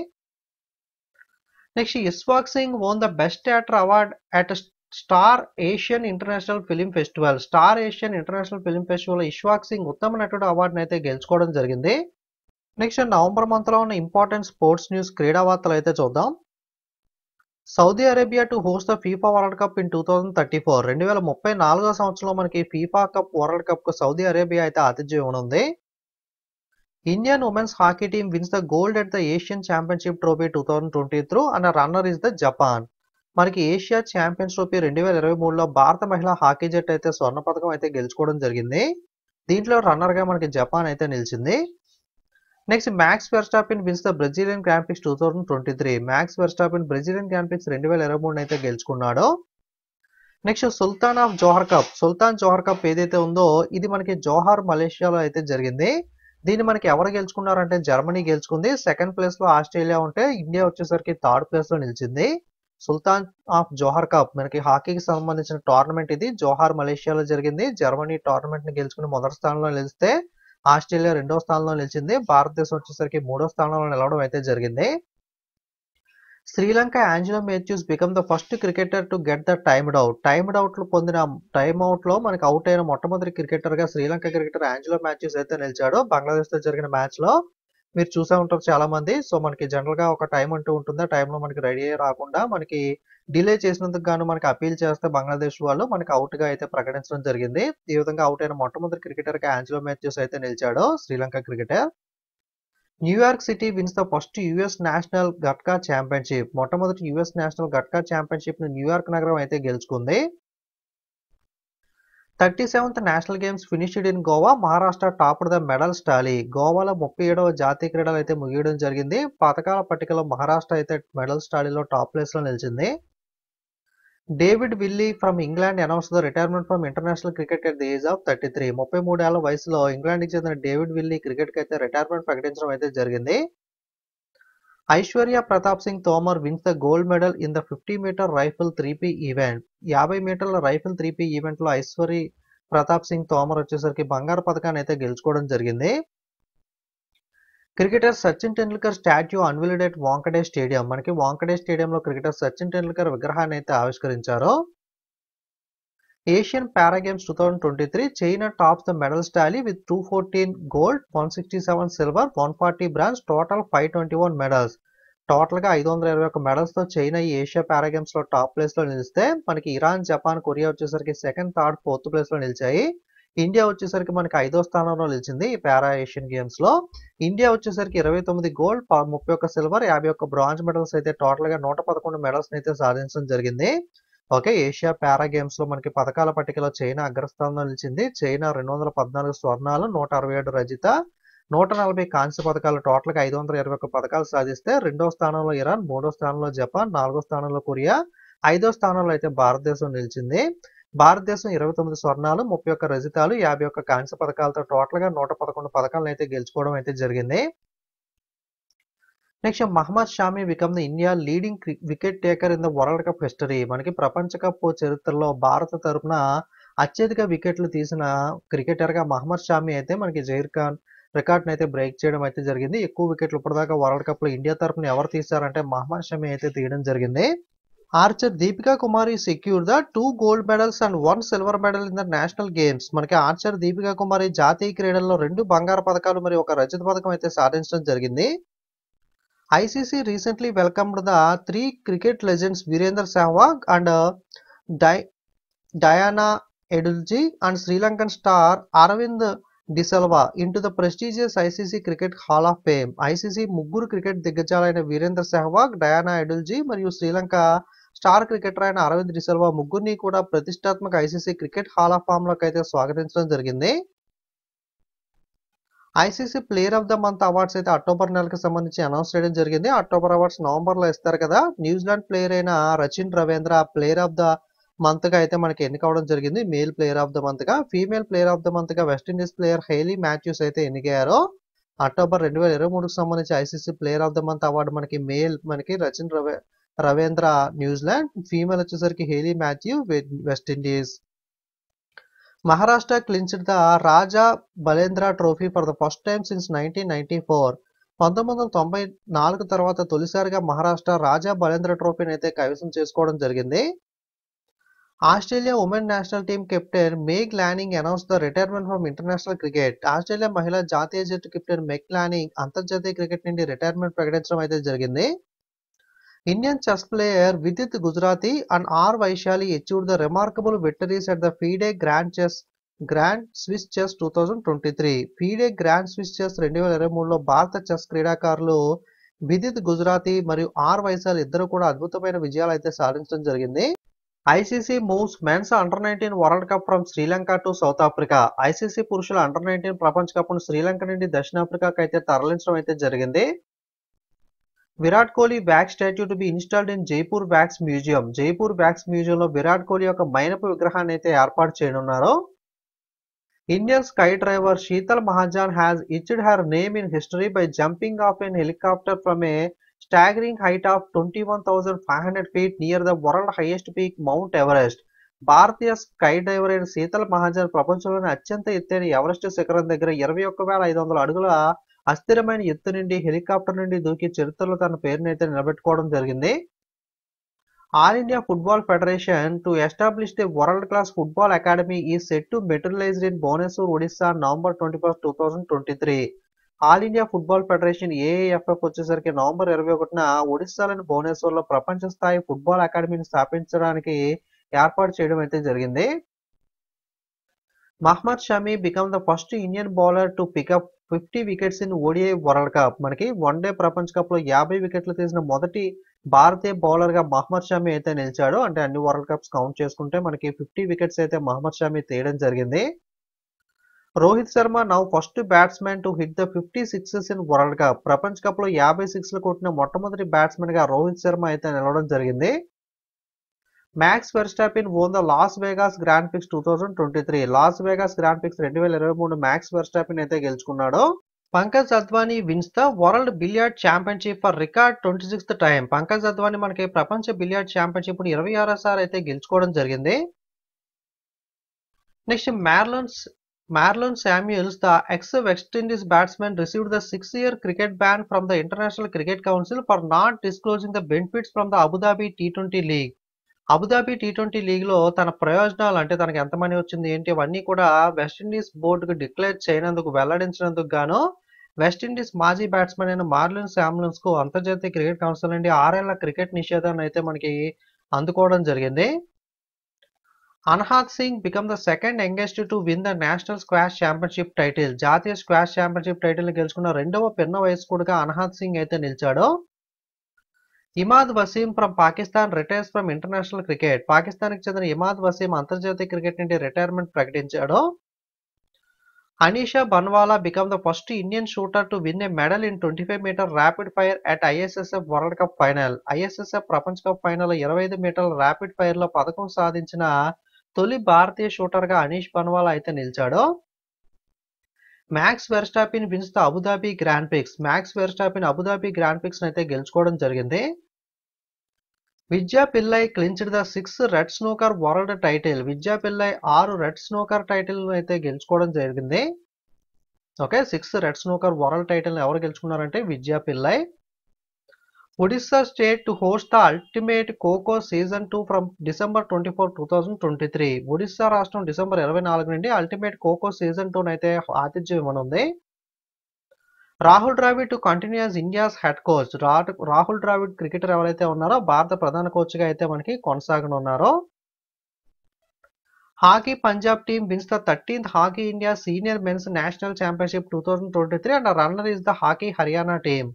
next Ishwak Singh won the best actor award at Star Asian International film Festival Star Asian International film Festival Ishwak Singh ఉత్తమ నటుడు అవార్డును అయితే గెలుచుకోవడం జరిగింది నెక్స్ట్ నవంబర్ మంత్లో ఉన్న ఇంపార్టెంట్ స్పోర్ట్స్ న్యూస్ క్రీడా వార్తలు అయితే చూద్దాం Saudi Arabia to host the FIFA World Cup in two thousand thirty four రెండు వేల ముప్పై నాలుగో సంవత్సరంలో మనకి ఫీఫా కప్ వరల్డ్ కప్కు సౌదీ అరేబియా అయితే ఆతిథ్యం ఇవ్వనుంది Indian women's hockey team wins the gold at the Asian championship trophy two thousand twenty three and runner is the Japan మనకి ఏషియా ఛాంపియన్స్ ట్రోఫీ రెండు వేల ఇరవై మూడులో భారత మహిళా హాకీ జట్టు అయితే స్వర్ణ పథకం అయితే గెలుచుకోవడం జరిగింది దీంట్లో రన్నర్గా మనకి జపాన్ అయితే నిలిచింది next Max Verstappen wins the Brazilian grand two thousand twenty three Max Verstappen Brazilian క్యాంపిక్స్ రెండు వేల ఇరవై మూడు అయితే గెలుచుకున్నాడు next sultan of Johor cup sultan Johor cup ఏదైతే ఉందో ఇది మనకి జోహార్ మలేషియాలో అయితే జరిగింది దీన్ని మనకి ఎవరు గెలుచుకున్నారంటే జర్మనీ గెలుచుకుంది సెకండ్ ప్లేస్ లో ఆస్ట్రేలియా ఉంటే ఇండియా వచ్చేసరికి థర్డ్ ప్లేస్ లో నిలిచింది సుల్తాన్ ఆఫ్ జోహార్ కప్ మనకి హాకీకి సంబంధించిన టోర్నమెంట్ ఇది జోహార్ మలేషియాలో జరిగింది జర్మనీ టోర్నమెంట్ ని గెలుచుకుని మొదటి స్థానంలో నిలిస్తే ఆస్ట్రేలియా రెండో స్థానంలో నిలిచింది భారతదేశం వచ్చేసరికి మూడో స్థానంలో నిలవడం అయితే జరిగింది Sri Lanka Angelo Mathews become the first cricketer to get the timed out timed out లో పొందిన టైమ్ అవుట్ లో మనకి అవుట్ అయిన మొట్టమొదటి క్రికెటర్ గా శ్రీలంక క్రికెటర్ యాంజిలో మ్యాథ్యూస్ అయితే నిలిచాడు బంగ్లాదేశ్ తో జరిగిన మ్యాచ్ లో మీరు చూసే ఉంటారు చాలా మంది సో మనకి జనరల్ గా ఒక టైం అంటూ ఉంటుంది ఆ టైంలో మనకి రెడీ రాకుండా మనకి డిలే చేసినందుకు గాను మనకి అపీల్ చేస్తే బంగ్లాదేశ్ వాళ్ళు మనకి అవుట్ గా అయితే ప్రకటించడం జరిగింది ఈ విధంగా అవుట్ అయిన మొట్టమొదటి క్రికెటర్ గా ఆంజలో మ్యాథ్యూస్ అయితే నిలిచాడు Sri Lanka cricketer New York city wins the first US national gatka championship మొట్టమొదటి యుఎస్ నేషనల్ గట్కా ఛాంపియన్షిప్ ను న్యూయార్క్ నగరం అయితే గెలుచుకుంది thirty seventh national games finished in Goa Maharashtra top the medals tally గోవాలో ముప్పై ఏడవ జాతీయ క్రీడలు అయితే ముగియడం జరిగింది పథకాల పట్టికలో మహారాష్ట్ర అయితే మెడల్స్ టాలీలో టాప్ ప్లేస్లో నిలిచింది David Willey from England announce the retirement from international cricket at the age of thirty three ముప్పై మూడేళ్ల వయసులో ఇంగ్లాండ్కి చెందిన డేవిడ్ విల్లీ క్రికెట్కి అయితే రిటైర్మెంట్ ప్రకటించడం అయితే జరిగింది Aishwarya Pratap Singh Tomar wins the gold medal in the fifty metre rifle three P event యాభై మీటర్ల రైఫిల్ త్రీపీ ఈవెంట్లో ఐశ్వర్య ప్రతాప్ సింగ్ తోమర్ వచ్చేసరికి బంగారు పథకాన్ని అయితే గెలుచుకోవడం జరిగింది cricketer Sachin Tendulkar statue unveiled at Wankhede stadium మనకి వాంకడే స్టేడియంలో క్రికెటర్ సచిన్ టెండూల్కర్ విగ్రహాన్ని అయితే ఆవిష్కరించారు Asian two twenty three China top medal Paragames with two fourteen gold one sixty seven silver one forty bronze total five twenty one medals టోటల్గా ఐదు వందల ఇరవై ఒక తో చైనా ఈ ఏషియా లో టాప్ ప్లేస్ లో నిలిస్తే మనకి ఇరాన్ జపాన్ కొరియా వచ్చేసరికి సెకండ్ థర్డ్ ఫోర్త్ లో నిలిచాయి ఇండియా వచ్చేసరికి మనకి ఐదో స్థానంలో నిలిచింది ఈ పారా ఏషియన్ గేమ్స్ లో ఇండియా వచ్చేసరికి ఇరవై తొమ్మిది గోల్డ్ ముప్పై ఒక్క సిల్వర్ యాభై ఒక్క బ్రాంజ్ మెడల్స్ అయితే టోటల్గా నూట పదకొండు మెడల్స్ అయితే సాధించడం జరిగింది ఓకే ఏషియా పారా గేమ్స్ లో మనకి పథకాల పట్టికలో చైనా అగ్రస్థానంలో నిలిచింది చైనా రెండు వందల పద్నాలుగు స్వర్ణాలు నూట అరవై ఏడు రజిత నూట నలభై కాంస్య పథకాలు టోటల్గా ఐదు వందల ఇరవై ఒక్క పథకాలు సాధిస్తే రెండో స్థానంలో ఇరాన్ మూడో స్థానంలో జపాన్ నాలుగో స్థానంలో కొరియా ఐదో స్థానంలో అయితే భారతదేశం నిలిచింది భారతదేశం ఇరవై తొమ్మిది స్వర్ణాలు ముప్పై ఒక్క రజితాలు యాభై ఒక్క కాంస్య పథకాలతో టోటల్గా నూట పదకొండు పథకాలను అయితే గెలుచుకోవడం అయితే జరిగింది next Mohammed Shami become the India leading wicket taker in the world cup history మనకి ప్రపంచ కప్ చరిత్రలో భారత తరఫున అత్యధిక వికెట్లు తీసిన క్రికెటర్గా మహమ్మద్ షామి అయితే మనకి జహీర్ ఖాన్ రికార్డ్ అయితే బ్రేక్ చేయడం అయితే జరిగింది ఎక్కువ వికెట్లు ఇప్పటిదాకా వరల్డ్ కప్లో ఇండియా తరఫున ఎవరు తీశారంటే మహమ్మద్ షమి అయితే తీయడం జరిగింది archer Deepika Kumari secure the two gold medals and one silver medal in the national games మనకి ఆర్చర్ దీపికా కుమారి జాతీయ క్రీడల్లో రెండు బంగారు పథకాలు మరియు ఒక రజత పథకం అయితే సాధించడం జరిగింది ICC recently welcome the three cricket legends Virender Sehwag and uh, Diana Edulji and Sri Lankan star Aravinda Lankan de Silva into the prestigious ICC cricket hall of fame ICC ముగ్గురు క్రికెట్ దిగ్గజాలైన వీరేందర్ సెహ్వాగ్ డయానా ఎడుల్జీ మరియు శ్రీలంక స్టార్ క్రికెటర్ అయిన అరవింద్ డిసల్వా ముగ్గురిని కూడా ప్రతిష్టాత్మక ICC cricket hall of fame లోకి అయితే స్వాగతించడం జరిగింది ICC player of the month awards అయితే అక్టోబర్ నెలకి సంబంధించి అనౌన్స్ చేయడం జరిగింది అక్టోబర్ అవార్డ్స్ లో ఇస్తారు కదా న్యూజిలాండ్ ప్లేయర్ అయిన Rachin Ravindra player of the month గా అయితే మనకి ఎన్నికవడం జరిగింది మేల్ ప్లేయర్ ఆఫ్ ద గా female player of the month గా వెస్టిండీస్ ప్లేయర్ హెయిలీ మాథ్యూస్ అయితే ఎన్నికయ్యారు అక్టోబర్ రెండు వేల ఇరవై మూడుకు సంబంధించి ICC player of the month award మనకి మేల్ మనకి రచిన్ రవే రవీంద్ర న్యూజిలాండ్ ఫీమేల్ వచ్చేసరికి Hayley Matthew West Indies Maharashtra the Raja the trophy for the first the since nineteen ninety four పంతొమ్మిది వందల తొంభై నాలుగు తర్వాత తొలిసారిగా మహారాష్ట్ర రాజా బలేంద్ర ట్రోఫీని అయితే కైవసం చేసుకోవడం జరిగింది Australia women national team captain Meg Lanning announce the retirement from international cricket Australia మహిళా జాతీయ జట్టు కెప్టెన్ మేక్ లానింగ్ అంతర్జాతీయ క్రికెట్ నుండి రిటైర్మెంట్ ప్రకటించడం అయితే జరిగింది Indian chess player Vidit Gujrathi and R Vaishali achieved the remarkable victories at the FIDE grand chess grand Swiss chess two thousand twenty three FIDE grand Swiss chess రెండు వేల ఇరవై మూడులో భారత చెస్ క్రీడాకారులు విదిత్ గుజరాతీ మరియు ఆర్ వైశాల్ ఇద్దరు కూడా అద్భుతమైన విజయాలు అయితే సాధించడం జరిగింది ICC moves men's under nineteen world cup from Sri Lanka to South Africa ICC పురుషుల అండర్ నైన్టీన్ ప్రపంచ కప్ను శ్రీలంక నుండి దక్షిణాఫ్రికాకు అయితే తరలించడం అయితే జరిగింది Virat Kohli back statue to be installed in Jaipur bags museum Jaipur museum లో విరాట్ కోహ్లీ యొక్క మైనపు విగ్రహాన్ని అయితే ఏర్పాటు చేయనున్నారు Indian sky driver Sheetal Mahajan has etched her name in history by jumping off an helicopter from a staggering height of twenty one thousand five hundred feet near the world highest peak Mount Everest భారతీయ sky driver అయిన శీతల్ మహాజన్ ప్రపంచంలోని అత్యంత ఎత్తైన Everest శిఖరం దగ్గర ఇరవై ఒక్క వేల ఐదు వందల అడుగుల అస్థిరమైన ఎత్తు నుండి హెలికాప్టర్ నుండి దూకి చరిత్రలో తన పేరునైతే నిలబెట్టుకోవడం జరిగింది all India football federation to establish the world class football academy is set to materialized in Bhubaneswar Odisha November twenty first two thousand twenty three all India football federation AIFF వచ్చేసరికి నవంబర్ ఇరవై ఒకటిన ఒడిస్సాలోని భువనేశ్వర్లో ప్రపంచ స్థాయి ఫుట్బాల్ అకాడమీని స్థాపించడానికి ఏర్పాటు చేయడం అయితే జరిగింది Mohammed Shami become the first Indian bowler to pick up fifty wickets in ODI world cup మనకి వన్ డే ప్రపంచ కప్ లో యాభై వికెట్లు తీసిన మొదటి భారతీయ బౌలర్ గా మహమ్మద్ షమి అయితే నిలిచాడు అంటే అన్ని వరల్డ్ కప్స్ కౌంట్ చేసుకుంటే మనకి ఫిఫ్టీ వికెట్స్ అయితే మహమ్మద్ షమి తీయడం జరిగింది Rohit Sharma now first batsmen to hit the fifty sixes in world cup ప్రపంచ కప్ లో యాభై సిక్స్ కొట్టిన మొట్టమొదటి బ్యాట్స్మెన్ గా రోహిత్ శర్మ అయితే నిలవడం జరిగింది Max Verstappen won the Las Vegas grand prix two thousand twenty three Las Vegas grand prix రెండు వేల ఇరవై మూడు మ్యాక్స్ వెర్స్టాపిన్ అయితే గెలుచుకున్నాడు Pankaj Advani wins the world billiard championship for record twenty sixth time Pankaj Advani మనకి ప్రపంచ బిలియార్డ్ ఛాంపియన్షిప్ ఇరవై సార్ అయితే గెలుచుకోవడం జరిగింది next Marlons Marlon Samuels the ex West Indies batsmen received the six year cricket ban from the international cricket council for not disclosing the benefits from the Abu Dhabi T twenty league Abu Dhabi T twenty లీగ్లో తన ప్రయోజనాలు అంటే తనకు ఎంత money వచ్చింది ఏంటి ఇవన్నీ కూడా వెస్టిండీస్ బోర్డుకు డిక్లేర్ చేయనందుకు వెల్లడించినందుకు గాను వెస్టిండీస్ మాజీ బ్యాట్స్మెన్ అయిన మార్లిన్ శామ్లిన్స్ కు అంతర్జాతీయ క్రికెట్ కౌన్సిల్ నుండి ఆరేళ్ల క్రికెట్ నిషేధాన్ని అయితే మనకి అందుకోవడం జరిగింది Anahat Singh become the second youngest to win the national squash championship title జాతీయ స్క్వాష్ ఛాంపియన్షిప్ టైటిల్ గెలుచుకున్న రెండవ పిన్న కూడా అన్హాక్ సింగ్ అయితే నిలిచాడు Imad Wasim from Pakistan retires from international cricket పాకిస్తాన్కి చెందిన ఇమాద్ వసీం అంతర్జాతీయ క్రికెట్ నుండి రిటైర్మెంట్ ప్రకటించాడు Anish Bhanwala become the first Indian shooter to win a medal in twenty five meter rapid fire at ISSF world cup final ISSF ప్రపంచ కప్ ఫైనల్ ఇరవై ఐదు మీటర్ల ర్యాపిడ్ ఫైర్ లో పథకం సాధించిన తొలి భారతీయ షూటర్ గా అనీష్ బన్వాలా అయితే నిలిచాడు Max Verstappen wins the Abu Dhabi grand prix Max Verstappen Abu Dhabi grand prix అయితే గెలుచుకోవడం జరిగింది Vidya Pillai clinched the six red snooker world title Vidya Pillai ఆరు రెడ్ స్నోకర్ టైటిల్ అయితే గెలుచుకోవడం జరిగింది okay six red snooker world టైటిల్ని ఎవరు గెలుచుకున్నారంటే Vidya Pillai Odisha state to host the ultimate kho kho season two from December twenty four two thousand twenty three Odisha రాష్ట్రం December ఇరవై నాలుగు నుండి అల్టిమేట్ కోకో సీజన్ టూనైతే ఆతిథ్యం ఇవ్వనుంది Rahul Dravid to continue India's head coach Rahul Dravid cricketer ఎవరైతే ఉన్నారో భారత ప్రధాన కోచ్గా అయితే మనకి కొనసాగనున్నారో hockey Punjab team wins the thirteenth hockey India senior men's national championship two thousand twenty three and runner is the hockey Haryana team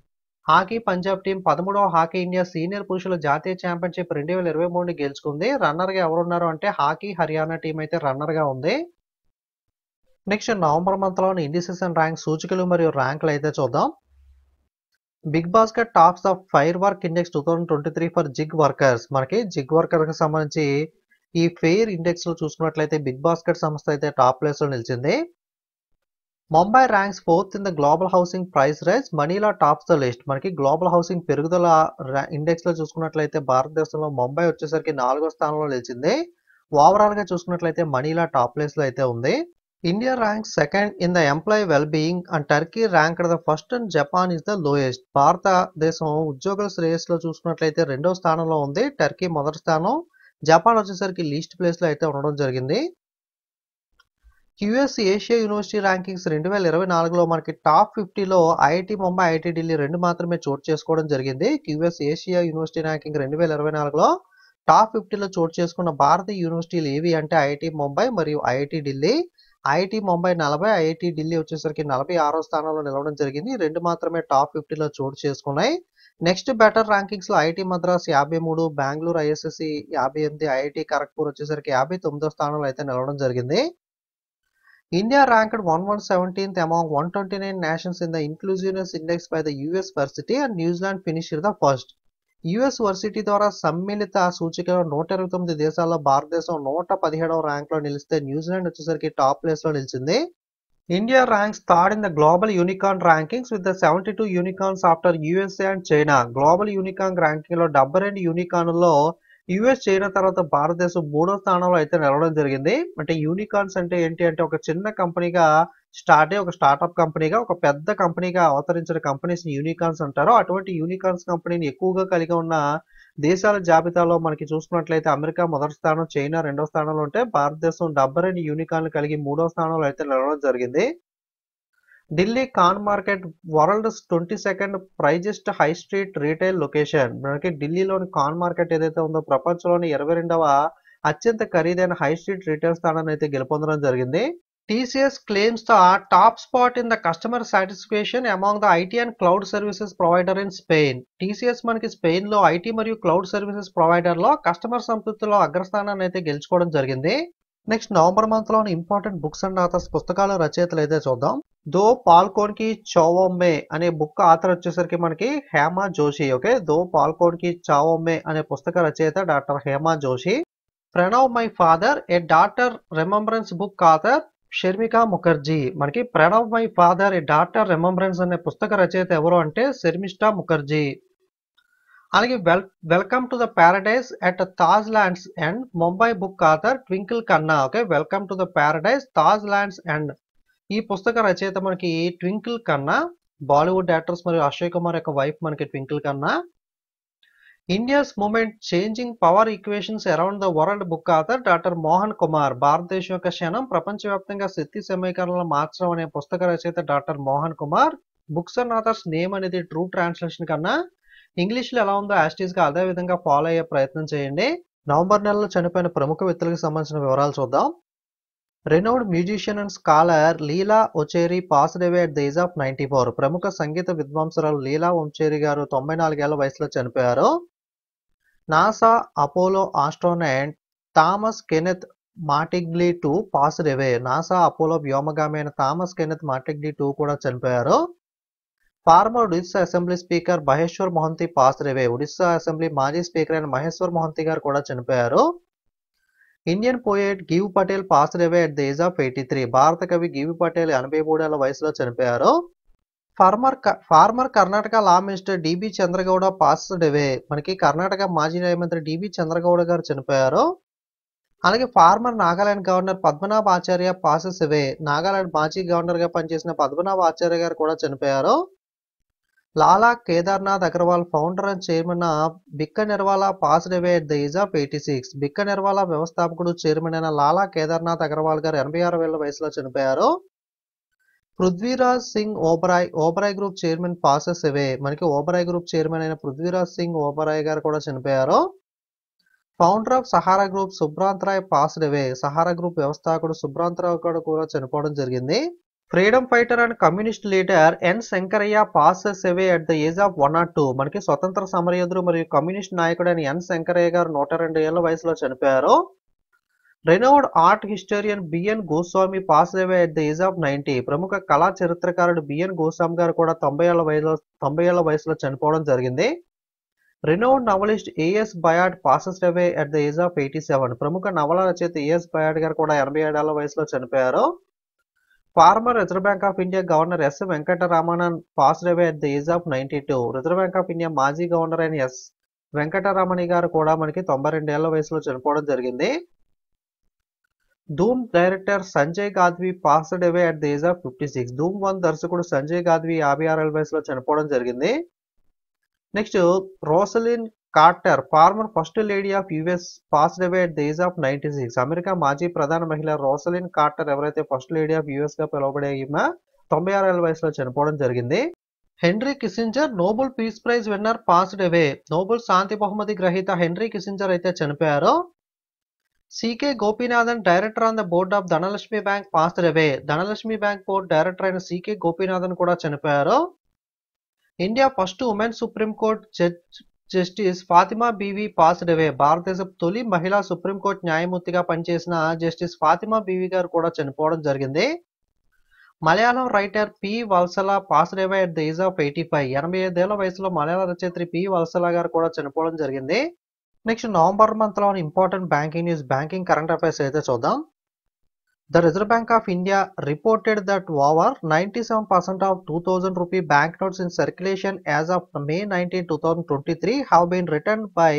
hockey Punjab team పదమూడవ హాకీ ఇండియా సీనియర్ పురుషుల జాతీయ ఛాంపియన్షిప్ రెండు వేల ఇరవై మూడు గెలుచుకుంది రన్నర్గా ఎవరున్నారు అంటే హాకీ హర్యానా టీం అయితే రన్నర్గా ఉంది నెక్స్ట్ నవంబర్ మంత్లోని ఇండిసెషన్ ర్యాంక్ సూచికలు మరియు ర్యాంకులు అయితే చూద్దాం big basket tops of fire work index two thousand twenty three for gig workers మనకి జిగ్ వర్కర్కి సంబంధించి ఈ ఫెయిర్ ఇండెక్స్లో చూసుకున్నట్లయితే బిగ్ బాస్కెట్ సంస్థ అయితే టాప్ లో నిలిచింది Mumbai ranks fourth in the global housing price rise Manila tops the list మనకి గ్లోబల్ హౌసింగ్ పెరుగుదల ఇండెక్స్లో చూసుకున్నట్లయితే భారతదేశంలో ముంబై వచ్చేసరికి నాలుగో స్థానంలో నిలిచింది ఓవరాల్గా చూసుకున్నట్లయితే మనీలా టాప్ లో అయితే ఉంది India rank second in the employee well-being and Turkey ranked the first and Japan is the lowest. భారతదేశం ఉద్యోగుల శ్రేయస్సులో చూసుకున్నట్లయితే రెండో స్థానంలో ఉంది టర్కీ మొదటి స్థానం జపాన్ వచ్చేసరికి లీస్ట్ ప్లేస్లో అయితే ఉండడం జరిగింది క్యూఎస్ ఏషియా యూనివర్సిటీ ర్యాంకింగ్స్ రెండు వేల ఇరవై నాలుగులో మనకి టాప్ ఫిఫ్టీలో ఐఐటి ముంబై ఐఐటి ఢిల్లీ రెండు మాత్రమే చోటు చేసుకోవడం జరిగింది క్యూఎస్ ఏషియా యూనివర్సిటీ ర్యాంకింగ్ రెండు వేల ఇరవై నాలుగులో టాప్ ఫిఫ్టీలో చోటు చేసుకున్న భారత యూనివర్సిటీలు ఏవి అంటే ఐఐటి ముంబై మరియు ఐఐటి ఢిల్లీ ఐఐటి ముంబై నలభై ఐఐటి ఢిల్లీ వచ్చేసరికి నలభై ఆరో స్థానంలో నిలవడం జరిగింది రెండు మాత్రమే టాప్ ఫిఫ్టీలో చోటు చేసుకున్నాయి నెక్స్ట్ బెటర్ ర్యాంకింగ్స్లో ఐటీ మద్రాస్ యాభై మూడు బెంగళూరు ఐఎస్ఎస్సి యాభై ఎనిమిది ఐఐటి ఖరగ్పూర్ వచ్చేసరికి యాభై తొమ్మిదో స్థానంలో అయితే నిలవడం జరిగింది India India ranked one among 129 nations in the inclusiveness index by the US varsity and New Zealand finished the first US varsity ద్వారా సమ్మిళిత సూచికలో నూట ఇరవై తొమ్మిది దేశాల్లో భారతదేశం నూట పదిహేడవ ర్యాంక్ లో నిలిస్తే న్యూజిలాండ్ వచ్చేసరికి టాప్ ప్లేస్ లో నిలిచింది India ranks third in the global unicorn rankings with the seventy two unicorns after USA and China global unicorn ర్యాంకింగ్లో డెబ్బై రెండు యూనికాన్లో యుఎస్ చైనా తర్వాత భారతదేశం మూడో స్థానంలో అయితే నిలవడం జరిగింది అంటే యూనికాన్స్ అంటే ఏంటి అంటే ఒక చిన్న కంపెనీగా స్టార్ట్ ఒక స్టార్టప్ కంపెనీగా ఒక పెద్ద కంపెనీగా అవతరించిన కంపెనీస్ యూనికాన్స్ అంటారు అటువంటి యూనికాన్స్ కంపెనీని ఎక్కువగా కలిగి ఉన్న దేశాల జాబితాలో మనకి చూసుకున్నట్లయితే అమెరికా మొదటి స్థానం చైనా రెండో స్థానంలో ఉంటే భారతదేశం డెబ్బై రెండు యూనికాన్లు కలిగి మూడో స్థానంలో అయితే నిలవడం జరిగింది Delhi Khan market world twenty second priciest high street retail location మనకి ఢిల్లీలోని కాన్ మార్కెట్ ఏదైతే ఉందో ప్రపంచంలోని ఇరవై రెండవ అత్యంత ఖరీదైన హై స్ట్రీట్ రీటైల్ స్థానాన్ని అయితే గెలుపొందడం జరిగింది TCS claims the top spot in the customer satisfaction among the IT and cloud services provider in Spain. TCS మనకి స్పెయిన్లో ఐటీ మరియు క్లౌడ్ సర్వీసెస్ ప్రొవైడర్లో కస్టమర్ సంతృప్తిలో అగ్రస్థానాన్ని అయితే గెలుచుకోవడం జరిగింది నెక్స్ట్ నవంబర్ మంత్లోని ఇంపార్టెంట్ బుక్స్ అండ్ ఆథర్స్ పుస్తకాల రచయితలు అయితే చూద్దాం దో పాల్కోన్ కి చావోమే అనే బుక్ ఆథర్ వచ్చేసరికి మనకి హేమా జోషి ఓకే దో పాల్కోన్ కి చావోమే అనే పుస్తక రచయిత doctor Hema Joshi Pranab my father a doctor remembrance book author Sharmistha Mukherjee మనకి Pranab my father a daughter remembrance అనే పుస్తక రచయిత ఎవరు అంటే శర్మిష్ఠా ముఖర్జీ అలాగే well welcome to the paradise at Taj lands and Mumbai book author Twinkle Khanna okay welcome to the paradise Taj lands and ఈ పుస్తక రచయిత మనకి ట్వింకిల్ ఖన్నా బాలీవుడ్ యాక్టర్స్ మరియు అక్షయ్ కుమార్ యొక్క వైఫ్ మనకి Twinkle Khanna India's moment changing power equations around the world book author doctor Mohan Kumar భారతదేశం యొక్క క్షణం ప్రపంచవ్యాప్తంగా శక్తి సమీకరణలు మార్చడం అనే పుస్తక రచయిత doctor Mohan Kumar books and authors name అనేది ట్రూ ట్రాన్స్లేషన్ కన్నా ఇంగ్లీష్లో ఎలా ఉందో యాస్టీస్గా అదే విధంగా ఫాలో అయ్యే ప్రయత్నం చేయండి నవంబర్ నెలలో చనిపోయిన ప్రముఖ వ్యక్తులకు సంబంధించిన వివరాలు చూద్దాం Renowned musician and scholar Leela Omchery passed at the age of ninety four ప్రముఖ సంగీత విద్వాంసురాలు లీలా ఓంచేరి గారు తొంభై నాలుగేళ్ల వయసులో చనిపోయారు NASA Apollo astronaut Thomas Kenneth Mattingly two pass away NASA Apollo వ్యోమగామి అయిన థామస్ కెనెత్ మాటిగ్లీ టూ కూడా చనిపోయారు former Odisha assembly speaker Maheswar Mohanty pass away Odisha assembly మాజీ స్పీకర్ అయిన మహేశ్వర్ మొహంతి గారు కూడా చనిపోయారు Indian poet Gieve Patel passed away at the age of eighty three భారత కవి గివి పటేల్ ఎనభై మూడేళ్ల వయసులో చనిపోయారు former former Karnataka law minister DB Chandregowda pass అవే మనకి కర్ణాటక మాజీ న్యాయమంత్రి డిబి చంద్రగౌడ గారు చనిపోయారు అలాగే former Nagaland governor Padmanabha Acharya passes away Nagaland మాజీ గవర్నర్గా పనిచేసిన పద్మనాభ ఆచార్య గారు కూడా చనిపోయారు Lala Kedarnath Agarwal founder chairman chairman Bikka Bikka passed passed away at the of eighty six Bikka నిర్వాల వ్యవస్థాపకుడు చైర్మన్ అయిన లాలా కేదార్నాథ్ అగర్వాల్ గారు ఎనభై ఆరు వేల వయసులో చనిపోయారు Prithviraj Singh Oberoi Oberoi group chairman passes away మనకి ఓబరాయ్ గ్రూప్ చైర్మన్ అయిన పృథ్వీరాజ్ సింగ్ ఓబరాయ్ గారు కూడా చనిపోయారు founder of Sahara group Subrata Roy passed away Sahara group వ్యవస్థాపకుడు సుబ్రాంత్ కూడా చనిపోవడం జరిగింది freedom fighter and communist leader N Sankaraiah passes away at the age of one not two మనకి స్వతంత్ర సమరయోధుడు మరియు కమ్యూనిస్ట్ నాయకుడు అని ఎన్ శంకరయ్య గారు నూట రెండు ఏళ్ల వయసులో చనిపోయారు renowned art historian BN Goswamy pass away at the age of ninety ప్రముఖ కళా చరిత్రకారుడు బిఎన్ గోస్వామి గారు కూడా తొంభై ఏళ్ల వయసులో తొంభై ఏళ్ల వయసులో చనిపోవడం జరిగింది renowned novelist AS Byatt passes away at the age of eighty seven ప్రముఖ నవల రచయిత ఏఎస్ బయాడ్ గారు కూడా ఎనభై ఏడేళ్ల వయసులో చనిపోయారు former reserve bank of India governor S S. Passed away at the age of ninety two reserve bank of India మాజీ గవర్నర్ అయిన ఎస్ వెంకటరమణి గారు కూడా మనకి తొంభై రెండేళ్ల వయసులో చనిపోవడం జరిగింది Dhoom director Sanjay Gadhvi passed away at the age of fifty six Dhoom one దర్శకుడు సంజయ్ గాద్వి యాభై ఆరేళ్ళ వయసులో చనిపోవడం జరిగింది next Rosalynn Carter former first lady of US passed away at the age of ninety six America మాజీ ప్రధాన మహిళ రోసలిన్ కార్టర్ ఎవరైతే ఫస్ట్ లేడీ ఆఫ్ యుఎస్ గా పిలువబడే ఈమె తొంభై ఆరు ఏళ్ళ వయసులో చనిపోవడం జరిగింది Henry Kissinger Nobel peace prize winner passed away Nobel శాంతి బహుమతి గ్రహీత హెన్రీ కిసింజర్ అయితే చనిపోయారు CK Gopinathan director on the board of Dhanlaxmi bank passed away Dhanlaxmi bank board director అయిన సికే గోపీనాథన్ కూడా చనిపోయారు India first women supreme court judge justice Fathima BV passed away భారతదేశ తొలి మహిళా సుప్రీంకోర్టు న్యాయమూర్తిగా పనిచేసిన జస్టిస్ ఫాతిమా బీవీ గారు కూడా చనిపోవడం జరిగింది Malayalam writer P Valsala passed away at the age of eighty five ఎనభై ఐదేళ్ల వయసులో మలయాళ రచయిత్రి పి వల్సల గారు కూడా చనిపోవడం జరిగింది నెక్స్ట్ నవంబర్ మంత్లో important banking news banking current affairs అయితే చూద్దాం the reserve bank of India reported that over ninety seven percent of two thousand over bank notes in rupee banknotes of May nineteen two May twenty three have been return by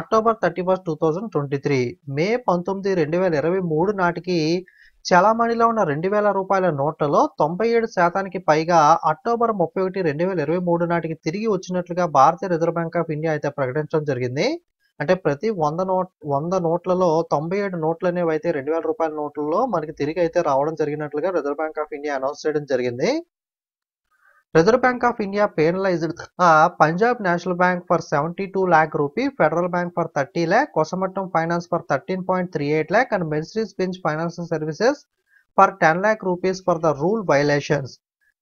October thirty first two thousand twenty three May పంతొమ్మిది రెండు వేల ఇరవై మూడు నాటికి చలామణిలో ఉన్న రెండు వేల రూపాయల నోట్లలో తొంభై ఏడు శాతానికి పైగా అక్టోబర్ ముప్పై ఒకటి రెండు వేల ఇరవై మూడు నాటికి తిరిగి వచ్చినట్లుగా భారతీయ రిజర్వ్ బ్యాంక్ ఆఫ్ ఇండియా అయితే ప్రకటించడం జరిగింది అంటే ప్రతి వంద నోట్ వంద నోట్లలో తొంభై ఏడు నోట్లు అనేవి అయితే రెండు వేల రూపాయల నోట్లలో మనకి తిరిగి అయితే రావడం జరిగినట్లుగా reserve bank of India announce చేయడం జరిగింది reserve bank of India penalized Punjab national bank for seventy two lakh rupee federal bank for thirty lakh Kosamattam finance for thirteen point three eight lakh and Mercedes Benz financial services for ten lakh rupees for the rule violations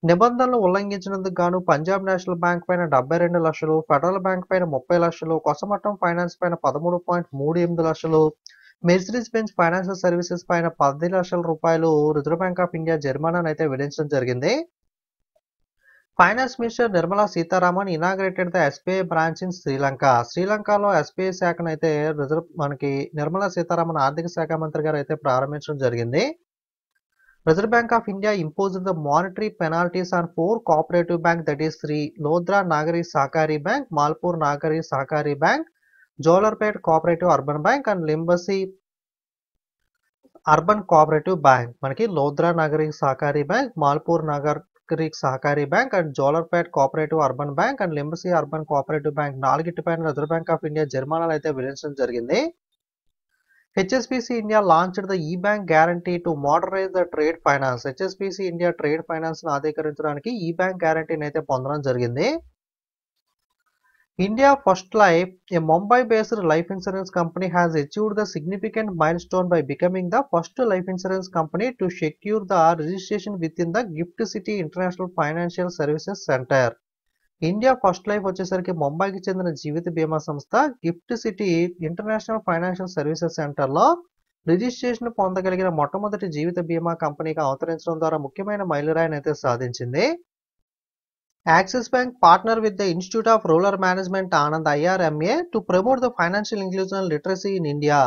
నిబంధనలు ఉల్లంఘించినందుకు గాను Punjab national bank పైన డెబ్బై రెండు లక్షలు federal bank పైన ముప్పై లక్షలు కొసమట్టం ఫైనాన్స్ పైన పదమూడు పాయింట్ మూడు ఎనిమిది లక్షలు మెర్సిడీస్ బెంచ్ ఫైనాన్షియల్ సర్వీసెస్ పైన పది లక్షల రూపాయలు రిజర్వ్ బ్యాంక్ ఆఫ్ ఇండియా జరిమానాను అయితే విధించడం జరిగింది finance minister Nirmala Sitharaman inaugurated the SBI branch in Sri Lanka శ్రీలంకలో ఎస్బీఐ శాఖను అయితే రిజర్వ్ మనకి నిర్మలా సీతారామన్ ఆర్థిక శాఖ మంత్రి గారు అయితే ప్రారంభించడం జరిగింది Reserve Bank of India imposes the monetary penalties on four cooperative banks that is Sri Lodra Nagari Sakari Bank, Malpur Nagari Sakari Bank, Jolarpet Cooperative Urban Bank and Limbasi Urban Cooperative Bank. మనకి Lodra Nagrik Sahakari bank Malpur Nagrik Sahakari bank and Jolarpet cooperative urban bank and Limbasi urban cooperative bank నాలుగిటి పైన reserve bank of India జరిమానాలు అయితే విధించడం జరిగింది HSBC India launched the e-bank guarantee to modernize the trade finance. HSBC India trade finance ను ఆధీకరించడానికి e-bank guarantee అయితే పొందడం జరిగింది India First Life, a Mumbai-based life insurance company, has achieved the significant milestone by becoming the first life insurance company to secure the registration within the GIFT City International Financial Services Center. India first life వచ్చేసరికి ముంబైకి చెందిన జీవిత బీమా సంస్థ gift city international financial services సెంటర్లో registration పొందగలిగిన మొట్టమొదటి జీవిత బీమా కంపెనీగా అవతరించడం ద్వారా ముఖ్యమైన మైలురాయిని అయితే సాధించింది axis bank partner with the institute of rural management Anand IRMA to promote the financial inclusion literacy in India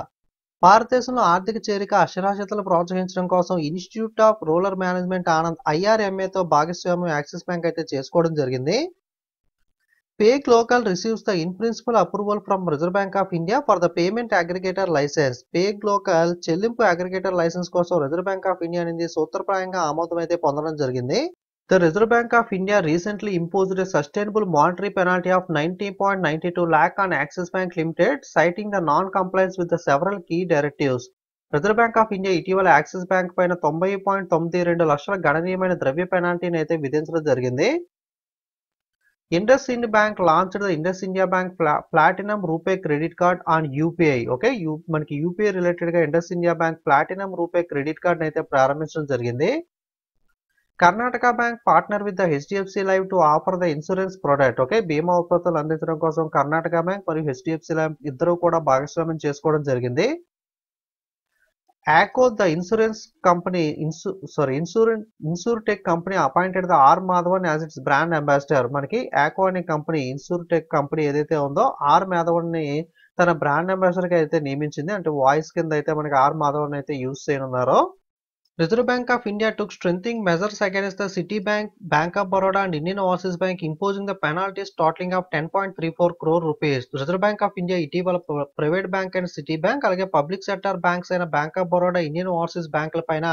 భారతదేశంలో ఆర్థిక చేరిక అక్షరాస్యతలు ప్రోత్సహించడం కోసం institute of rural management Anand ఐఆర్ఎంఏతో భాగస్వామ్యం యాక్సిస్ బ్యాంక్ అయితే చేసుకోవడం జరిగింది PayGlocal receives the in principle approval from reserve bank of India for the payment aggregator license PayGlocal చెల్లింపు అగ్రిగేటర్ లైసెన్స్ కోసం రిజర్వ్ బ్యాంక్ ఆఫ్ ఇండియా అనేది సూత్రప్రాయంగా ఆమోదం అయితే పొందడం జరిగింది the reserve bank of India recently imposed sustainable monetary penalty of ninety point ninety two lakh on axis bank limited citing the non compliance with the several key directives reserve bank of India ఇటీవల axis bank పైన తొంభై point తొమ్మిది రెండు లక్షల గణనీయమైన ద్రవ్య పెనాల్టీని అయితే విధించడం జరిగింది bank Bank launched Indus India bank platinum RuPay credit card on UPI okay మనకి యూపీఐ రిలేటెడ్గా Indus India bank platinum RuPay credit card అయితే ప్రారంభించడం జరిగింది Karnataka bank partner with the HDFC life to offer the insurance product okay బీమా ఉత్పత్తులు అందించడం కోసం Karnataka bank మరియు హెచ్డిఎఫ్సి లైవ్ ఇద్దరు కూడా భాగస్వామ్యం చేసుకోవడం జరిగింది Acko the insurance company sorry insurance insurtech company appointed the R Madhavan as it's brand ambassador మనకి యాకో అనే కంపెనీ ఇన్సూర్టెక్ కంపెనీ ఏదైతే ఉందో ఆర్ మాధవన్ తన బ్రాండ్ అంబాసిడర్ గా అయితే నియమించింది అంటే వాయిస్ కింద అయితే మనకి ఆర్ మాధవన్ అయితే యూజ్ చేయనున్నారో reserve bank of India took strong measures against the Citi bank bank of Baroda and Indian overseas bank imposing the penalties totaling of ten point three four crore rupees reserve bank of India ఇటీవల private bank and Citi bank అలాగే public sector banks అయిన bank of Baroda Indian overseas బ్యాంకుల పైన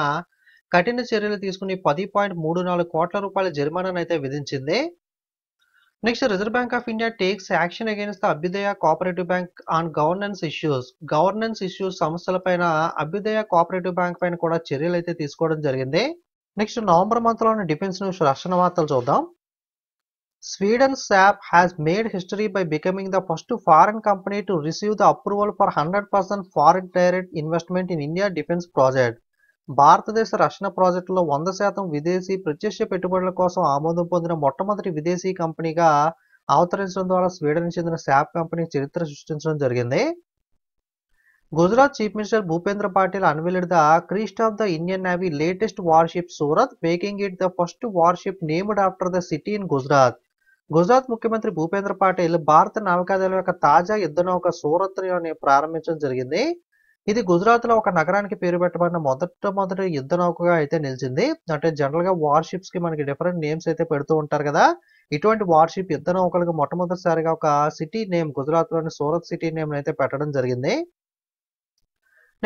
కఠిన చర్యలు తీసుకుని పది point మూడు నాలుగు కోట్ల రూపాయల జరిమానా అయితే విధించింది next reserve bank of India takes action against Abhyudaya Abhyudaya bank Bank governance issues governance issues సంస్థల పైన అభ్యుదయ కోఆపరేటివ్ బ్యాంక్ పైన కూడా చర్యలు అయితే తీసుకోవడం జరిగింది నెక్స్ట్ నవంబర్ మంత్ లో డిఫెన్స్ న్యూస్ రక్షణ వార్తలు చూద్దాం Sweden Saab has made history by becoming the first foreign company to receive the approval for hundred percent foreign direct investment in India defence project భారతదేశ రక్షణ ప్రాజెక్టులో వంద శాతం విదేశీ ప్రత్యక్ష పెట్టుబడుల కోసం ఆమోదం పొందిన మొట్టమొదటి విదేశీ కంపెనీగా అవతరించడం ద్వారా స్వీడన్ చెందిన శాప్ కంపెనీ చరిత్ర సృష్టించడం జరిగింది Gujarat chief minister Bhupendra Patil unveiled the crest of the Indian navy latest warship Surat making it the first warship named after the city in Gujarat Gujarat ముఖ్యమంత్రి భూపేంద్ర పాటిల్ భారత నావికాదళం యొక్క తాజా నౌక సూరత్ ప్రారంభించడం జరిగింది ఇది గుజరాత్ లో ఒక నగరానికి పేరు పెట్టబడిన మొదట మొదటి యుద్ధ నౌకగా అయితే నిలిచింది అంటే జనరల్గా కి మనకి డిఫరెంట్ నేమ్స్ అయితే పెడుతూ ఉంటారు కదా ఇటువంటి వార్షిప్ యుద్ధ నౌకలకు మొట్టమొదటిసారిగా ఒక సిటీ నేమ్ గుజరాత్లోని సూరత్ సిటీ నేమ్ అయితే పెట్టడం జరిగింది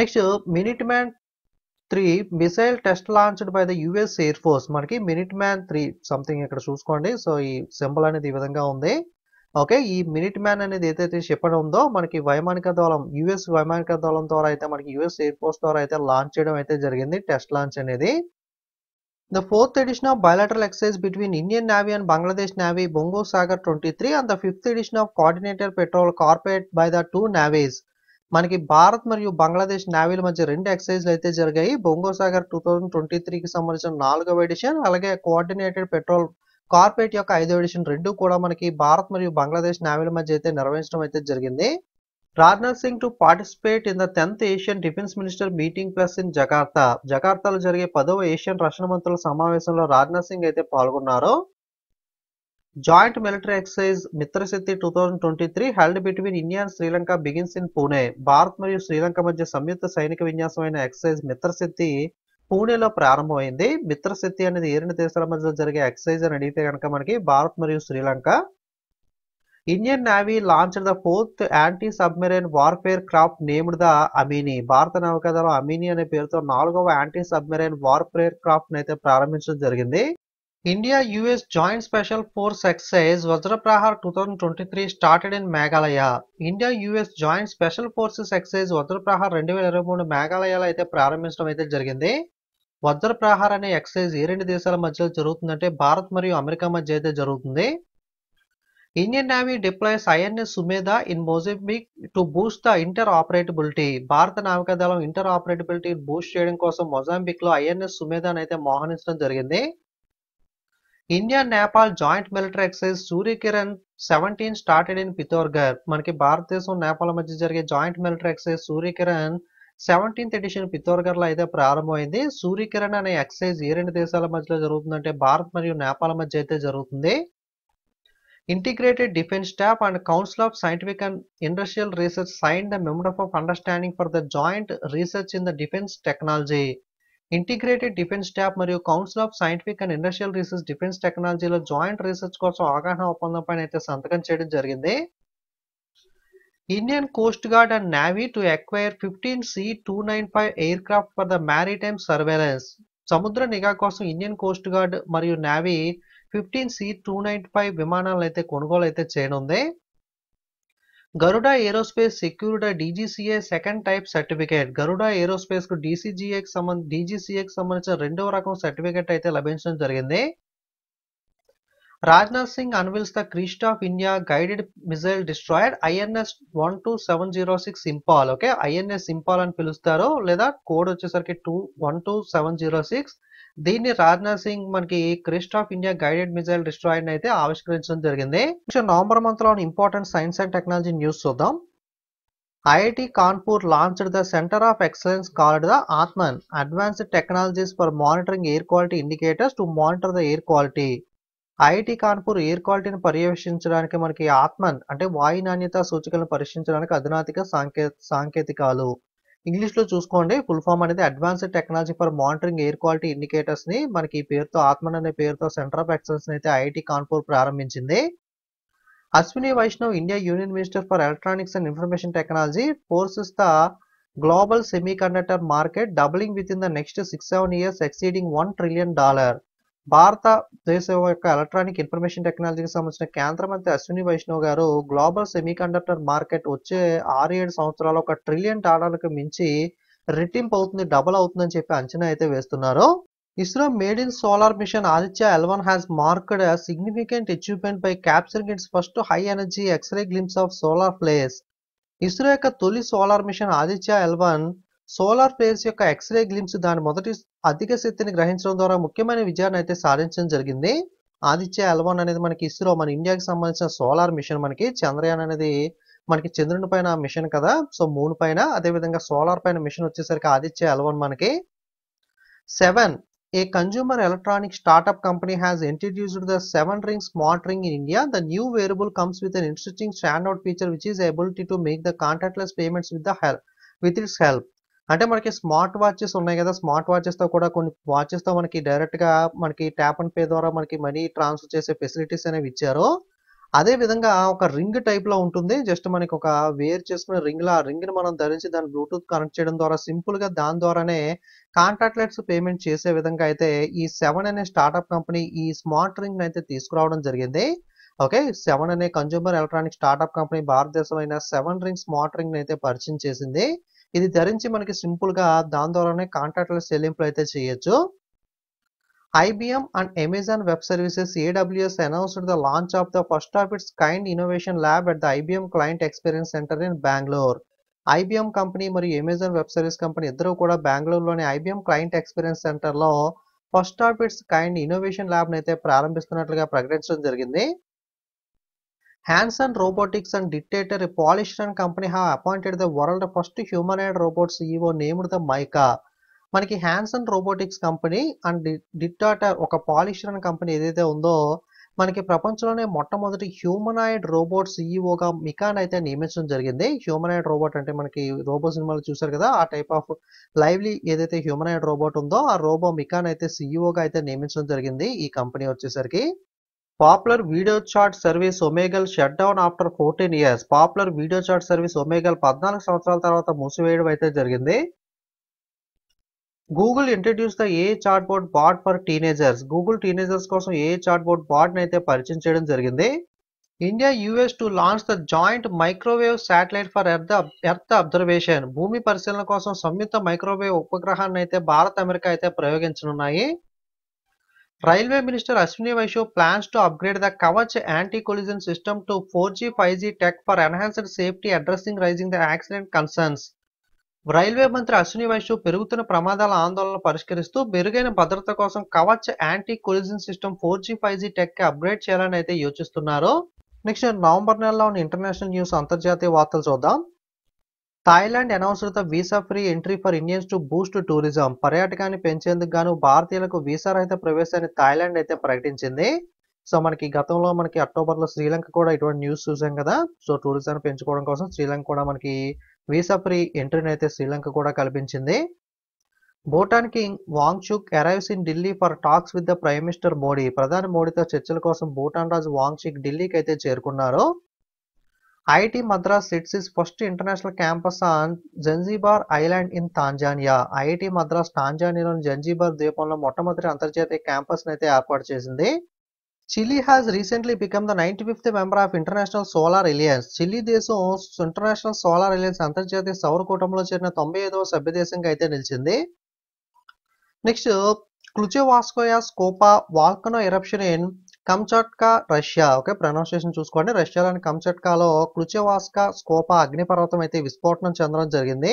next Minuteman three missile test launched by the US air force మనకి మినిట్ మ్యాన్ త్రీ సంథింగ్ ఇక్కడ చూసుకోండి సో ఈ సింబల్ అనేది ఈ విధంగా ఉంది ఓకే ఈ మినిట్ మ్యాన్ అనేది ఏదైతే చెప్పడం ఉందో మనకి వైమానిక దళం యుఎస్ వైమానిక దళం ద్వారా అయితే మనకి యుఎస్ ఎయిర్ ఫోర్స్ ద్వారా అయితే లాంచ్ చేయడం అయితే జరిగింది టెస్ట్ లాంచ్ అనేది the fourth edition of bilateral exercise between Indian navy and Bangladesh navy Bongo Sagar twenty three and the fifth edition of coordinator patrol corporate by the two navies మనకి భారత్ మరియు బంగ్లాదేశ్ నేవీల మధ్య రెండు ఎక్సైజ్లు అయితే జరిగాయి Bongo Sagar two thousand twenty త్రీకి సంబంధించిన నాలుగవ ఎడిషన్ అలాగే కోఆర్డినేటెడ్ పెట్రోల్ కార్పొరేట్ యొక్క ఐదో ఎడిషన్ రెండు కూడా మనకి భారత్ మరియు బంగ్లాదేశ్ నావీల మధ్య అయితే నిర్వహించడం అయితే జరిగింది Rajnath Singh to participate in the tenth Asian defence minister meeting plus in Jakarta జకార్తాలో జరిగే పదవ ఏషియన్ రక్షణ మంత్రుల సమావేశంలో రాజ్నాథ్ సింగ్ అయితే పాల్గొన్నారు joint military exercise Mitra Shakti two thousand twenty three held between India and Sri Lanka begins in Pune Bharat మరియు శ్రీలంక మధ్య సంయుక్త సైనిక విన్యాసమైన ఎక్సైజ్ మిత్రశక్తి పూణేలో ప్రారంభమైంది మిత్రశక్తి అనేది ఏ రెండు దేశాల మధ్య జరిగే ఎక్సైజ్ అని అడిగితే కనుక మనకి భారత్ మరియు Sri Lanka Indian navy launch the fourth anti submarine warfare craft named the Amini భారత నౌకాదళం అమీని అనే పేరుతో నాలుగవ యాంటీ సబ్మెరైన్ వార్ఫేర్ క్రాఫ్ట్ అయితే ప్రారంభించడం జరిగింది India US joint special force exercise Vajra Prahar two thousand twenty three started in Meghalaya India US joint special forces exercise Vajra Prahar రెండు వేల ఇరవై మూడు మేఘాలయలో అయితే ప్రారంభించడం అయితే జరిగింది ప్రహార అనే ఎక్సైజ్ ఏ రెండు దేశాల మధ్య జరుగుతుందంటే భారత్ మరియు అమెరికా మధ్య అయితే జరుగుతుంది Indian navy deploys INS Sumedha in Mozambique to boost the interoperability భారత నావికా దళం ఇంటర్ ఆపరేటబిలిటీ బూస్ట్ చేయడం కోసం మొజాంబిక్ లో ఐఎన్ఎస్ సుమేధాని అయితే మోహనించడం జరిగింది India Nepal joint military exercise Surya Kiran seventeen started in Pithoragarh మనకి భారతదేశం నేపాల్ మధ్య జరిగే joint military exercise Surya Kiran seventeenth edition లో అయితే ప్రారంభమైంది సూర్యకిరణ్ అనే ఎక్సైజ్ ఏ రెండు దేశాల మధ్యలో జరుగుతుందంటే భారత్ మరియు నేపాల్ మధ్య అయితే జరుగుతుంది integrated defence staff and council of scientific and industrial research sign the మెమోడఫ్ of understanding for the joint research in the defence technology integrated defence staff మరియు council of scientific and industrial research defence టెక్నాలజీలో joint research కోసం అవగాహన ఒప్పందం పైన అయితే సంతకం చేయడం జరిగింది Indian coast guard Indian Coast Guard and Navy to acquire 15 C-295 aircraft for the maritime surveillance సముద్ర నిఘా కోసం ఇండియన్ కోస్ట్ గార్డ్ మరియు navy fifteen C two nine five విమానాలను అయితే కొనుగోలు అయితే చేయనుంది Garuda aerospace secured DGCA second type certificate Garuda aerospace కు డీసీజీఏకి సంబంధ డీజీసీఏకి సంబంధించిన రెండవ రకం సర్టిఫికేట్ అయితే లభించడం జరిగింది Rajnath Singh unveils the crest of India guided missile destroyer INS one two seven zero six Imphal okay INS Imphal అని పిలుస్తారు లేదా కోడ్ వచ్చేసరికి two one two seven zero six దీన్ని రాజ్నాథ్ సింగ్ మనకి crest of India guided missile destroyer అయితే ఆవిష్కరించడం జరిగింది నవంబర్ మంత్ లో important science and technology news చూద్దాం IIT Kanpur launched the centre of excellence called the Aatman advanced technologies for monitoring air quality indicators to monitor the air quality IIT Kanpur air క్వాలిటీని పర్యవేక్షించడానికి మనకి ఆత్మన్ అంటే వాయు నాణ్యత సూచికలను పరీక్షించడానికి అధునాతిక సాంకే సాంకేతికాలు ఇంగ్లీష్లో చూసుకోండి ఫుల్ ఫామ్ అనేది advanced technology for monitoring air quality ఇండికేటర్స్ని మనకి ఈ పేరుతో ఆత్మన్ అనే పేరుతో సెంటర్ ఆఫ్ ఎక్సలెన్స్ అయితే ఐఐటి కాన్పూర్ ప్రారంభించింది Ashwini Vaishnaw India union minister for electronics and information technology forecasts the global semiconductor market doubling with in the next six seven years exceeding one trillion dollar దేశ యొక్క ఎలక్ట్రానిక్ ఇన్ఫర్మేషన్ టెక్నాలజీకి సంబంధించిన కేంద్ర మంత్రి అశ్విని వైష్ణవ్ గారు global semiconductor market వచ్చే ఆరు ఏడు సంవత్సరాలు ఒక ట్రిలియన్ డాలర్లకు మించి రెట్టింపు అవుతుంది డబుల్ అవుతుందని చెప్పి అంచనా అయితే వేస్తున్నారు ISRO maiden solar mission Aditya L one has marked significant achievement by capturing its first high energy X ray glimpse of solar flares ISRO యొక్క తొలి solar mission Aditya L one solar flares యొక్క ఎక్స్రే గ్లిమ్స్ దాని మొదటి అధిక శక్తిని గ్రహించడం ద్వారా ముఖ్యమైన విజయాన్ని అయితే సాధించడం జరిగింది ఆదిత్య అల్వాన్ అనేది మనకి ఇస్రో మన ఇండియాకి సంబంధించిన సోలార్ మిషన్ మనకి చంద్రయాన్ అనేది మనకి చంద్రుని పైన మిషన్ కదా సో మూన్ పైన అదేవిధంగా సోలార్ పైన మిషన్ వచ్చేసరికి ఆదిత్య ఎల్వన్ మనకి seven a consumer electronic startup company has introduced the seven ring smart ring in India the new wearable comes with an interesting standout feature which is ability to make the contactless payments with the with its help అంటే మనకి smart watches ఉన్నాయి కదా smart వాచెస్తో కూడా కొన్ని వాచెస్తో మనకి డైరెక్ట్గా మనకి tap and pay ద్వారా మనకి మనీ ట్రాన్స్ఫర్ చేసే ఫెసిలిటీస్ అనేవి ఇచ్చారు అదే విధంగా ఒక రింగ్ టైప్లో ఉంటుంది జస్ట్ మనకి ఒక వేర్ చేసుకున్న రింగ్లా ఆ రింగ్ని మనం ధరించి దాని బ్లూటూత్ కనెక్ట్ చేయడం ద్వారా సింపుల్గా దాని ద్వారానే కాంట్రాక్ట్లెట్స్ పేమెంట్ చేసే విధంగా అయితే ఈ సెవెన్ అనే స్టార్టప్ కంపెనీ ఈ స్మార్ట్ రింగ్ అయితే తీసుకురావడం జరిగింది ఓకే సెవెన్ అనే కన్జ్యూమర్ ఎలక్ట్రానిక్ స్టార్టప్ కంపెనీ భారతదేశమైన సెవెన్ రింగ్ స్మార్ట్ రింగ్ అయితే పరిచయం చేసింది ఇది ధరించి మనకి సింపుల్గా దాని ద్వారానే కాంట్రాక్ట్ల చెల్లింపులు అయితే చేయొచ్చు IBM and Amazon web services AWS announced the launch of the first of its kind innovation lab at the IBM Client experience centre in Bengaluru IBM company మరియు అమెజాన్ వెబ్ సర్వీస్ కంపెనీ ఇద్దరు కూడా బెంగళూరులోని ఐబిఎం క్లయింట్ ఎక్స్పీరియన్స్ సెంటర్లో first of its kind innovation lab అయితే ప్రారంభిస్తున్నట్లుగా ప్రకటించడం జరిగింది Hanson robotics and Dictador a company have appointed the world first human first robots CEO named the mica Mica. మనకి Hanson robotics company and Dictador ఒక Polish run company ఏదైతే ఉందో మనకి ప్రపంచంలోనే మొట్టమొదటి హ్యూమనాయిడ్ రోబోట్ సీఈఓగా మికాన్ అయితే నియమించడం జరిగింది హ్యూమనాయిడ్ రోబోట్ అంటే మనకి రోబో సినిమాలు చూసారు కదా ఆ టైప్ ఆఫ్ లైవ్లీ ఏదైతే హ్యూమనాయిడ్ రోబోట్ ఉందో ఆ రోబో మికాన్ అయితే సీఈఓగా e అయితే నియమించడం జరిగింది ఈ కంపెనీ వచ్చేసరికి popular video chat service Omegle shut down after fourteen years popular video chat service Omegle పద్నాలుగు సంవత్సరాల తర్వాత మూసివేయడం అయితే జరిగింది Google introduce the a chat board bot for teenagers Google teenagers కోసం ఏ చాట్ బోర్డ్ బాట్ అయితే పరిచయం చేయడం జరిగింది India US to launch the joint microwave satellite for earth earth observation భూమి పరిశీలన కోసం సంయుక్త మైక్రోవేవ్ ఉపగ్రహాన్ని అయితే భారత్ అమెరికా అయితే ప్రయోగించనున్నాయి railway minister Ashwini Vaishnaw plans to upgrade the Kavach anti collision system to four G five G tech for enhanced safety addressing rising the accident concerns railway మంత్రి అశ్విని వైశ్వ పెరుగుతున్న ప్రమాదాల ఆందోళన పరిష్కరిస్తూ మెరుగైన భద్రత కోసం Kavach anti collision system four G five G tech upgrade చేయాలని అయితే యోచిస్తున్నారు next November నెలలో ఉన్న ఇంటర్నేషనల్ న్యూస్ అంతర్జాతీయ వార్తలు చూద్దాం Thailand announced the visa free entry for Indians to boost tourism పర్యాటకాన్ని పెంచేందుకు గాను భారతీయులకు వీసా రహిత ప్రవేశాన్ని థాయిలాండ్ అయితే ప్రకటించింది సో మనకి గతంలో మనకి అక్టోబర్లో శ్రీలంక కూడా ఇటువంటి న్యూస్ చూసాం కదా సో టూరిజాన్ని పెంచుకోవడం కోసం శ్రీలంక కూడా మనకి వీసా ఫ్రీ ఎంట్రీని అయితే శ్రీలంక కూడా కల్పించింది Bhutan king Wangchuk arrives in Delhi for talks with the prime minister Modi ప్రధాని మోడీతో చర్చల కోసం భూటాన్ రాజు వాంగ్చుక్ ఢిల్లీకి అయితే చేరుకున్నారు IIT Madras sets its first international campus on Zanzibar island in Tanzania IIT Madras టాంజానియాలోని జంజీబార్ ద్వీపంలో మొట్టమొదటి అంతర్జాతీయ క్యాంపస్ అయితే ఏర్పాటు చేసింది Chile has recently become the ninety fifth member of international solar alliance Chile దేశం ఇంటర్నేషనల్ సోలార్ రిలయన్స్ అంతర్జాతీయ సౌర కూటమిలో చేరిన తొంభై ఐదవ సభ్యదేశంగా అయితే నిలిచింది నెక్స్ట్ క్లుచెవాస్కోయా స్కోపా volcano eruption in Kamchatka Russia okay pronunciation చూసుకోండి రష్యాలోని కంచట్కాలో క్లుచెవాస్కా స్కోపా అగ్నిపర్వతం అయితే విస్ఫోటనం చెందడం జరిగింది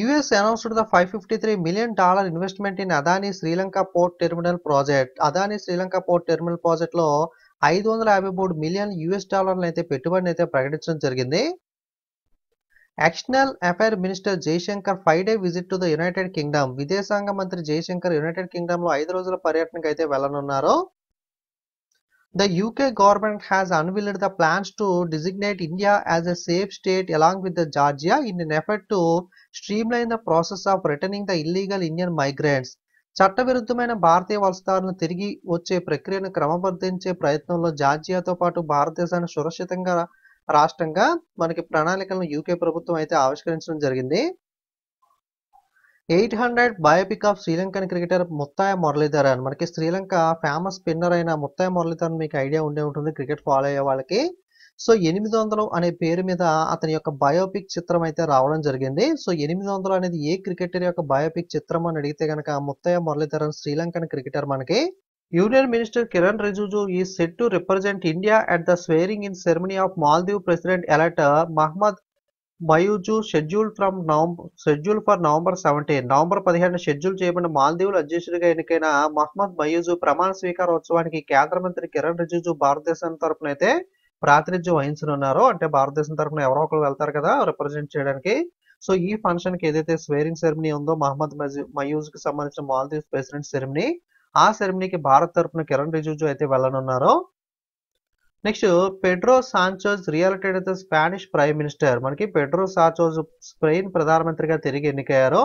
US announced the five fifty three million dollar investment in Adani Sri Lanka port terminal project Adani Sri Lanka port terminal ప్రాజెక్ట్లో ఐదు వందల యాభై మూడు మిలియన్ యుఎస్ డాలర్లు అయితే పెట్టుబడిని అయితే ప్రకటించడం జరిగింది external affair minister Jaishankar five day visit to the United Kingdom విదేశాంగ మంత్రి జయశంకర్ యునైటెడ్ కింగ్డమ్ లో ఐదు రోజుల పర్యటనకు అయితే వెళ్ళనున్నారు the UK government has unveiled the plans to designate India as a safe state along with the Georgia in an effort to streamline the process of returning the illegal Indian migrants చట్టవిరుద్ధమైన భారతీయ వలసదారులను తిరిగి వచ్చే ప్రక్రియను క్రమబద్ధించే ప్రయత్నంలో జార్జియాతో పాటు భారతదేశాన్ని సురక్షితంగా రాష్ట్రంగా మనకి ప్రణాళికలను యూకే ప్రభుత్వం అయితే ఆవిష్కరించడం జరిగింది eight hundred biopic of Sri Lankan cricketer Muttiah అని మనకి శ్రీలంక ఫేమస్ స్పిన్నర్ అయిన ముత్తాయ మురళీధరన్ మీకు ఐడియా ఉండే ఉంటుంది క్రికెట్ ఫాలో అయ్యే వాళ్ళకి సో ఎనిమిది వందలు అనే పేరు మీద అతని యొక్క బయోపిక్ చిత్రం అయితే రావడం జరిగింది సో ఎనిమిది వందలు అనేది ఏ క్రికెటర్ యొక్క బయోపిక్ చిత్రం అని అడిగితే కనుక ముత్తయ్య మురళీధరన్ శ్రీలంకన్ క్రికెటర్ మనకి union minister Kiran Rijiju is set to represent India at the swearing in ceremony of Maldive president elect Mahmoud Muizzu scheduled from November scheduled for November seventeen November పదిహేను షెడ్యూల్ చేయబడిన మాల్దీవుల అధ్యక్షుడిగా ఎన్నికైన మహమ్మద్ మయూజు ప్రమాణ స్వీకారోత్సవానికి కేంద్ర మంత్రి కిరణ్ రిజుజు భారతదేశం తరఫున అయితే ప్రాతినిధ్యం వహించనున్నారు అంటే భారతదేశం తరఫున ఎవరో ఒకరు వెళ్తారు కదా రిప్రజెంట్ చేయడానికి సో ఈ ఫంక్షన్ కి ఏదైతే స్వేరింగ్ సెరమనీ ఉందో మహమ్మద్ కి సంబంధించిన మాల్దీవ్ ప్రెసిడెంట్ సెరమనీ ఆ సెరమనీకి భారత్ తరఫున కిరణ్ రిజిజు అయితే వెళ్ళనున్నారో నెక్స్ట్ పెడ్రో సాంచోజ్ రియలటెడ్ అయితే స్పానిష్ ప్రైమ్ మినిస్టర్ మనకి పెడ్రో సాంచోజ్ స్పెయిన్ ప్రధానమంత్రిగా తిరిగి ఎన్నికయ్యారు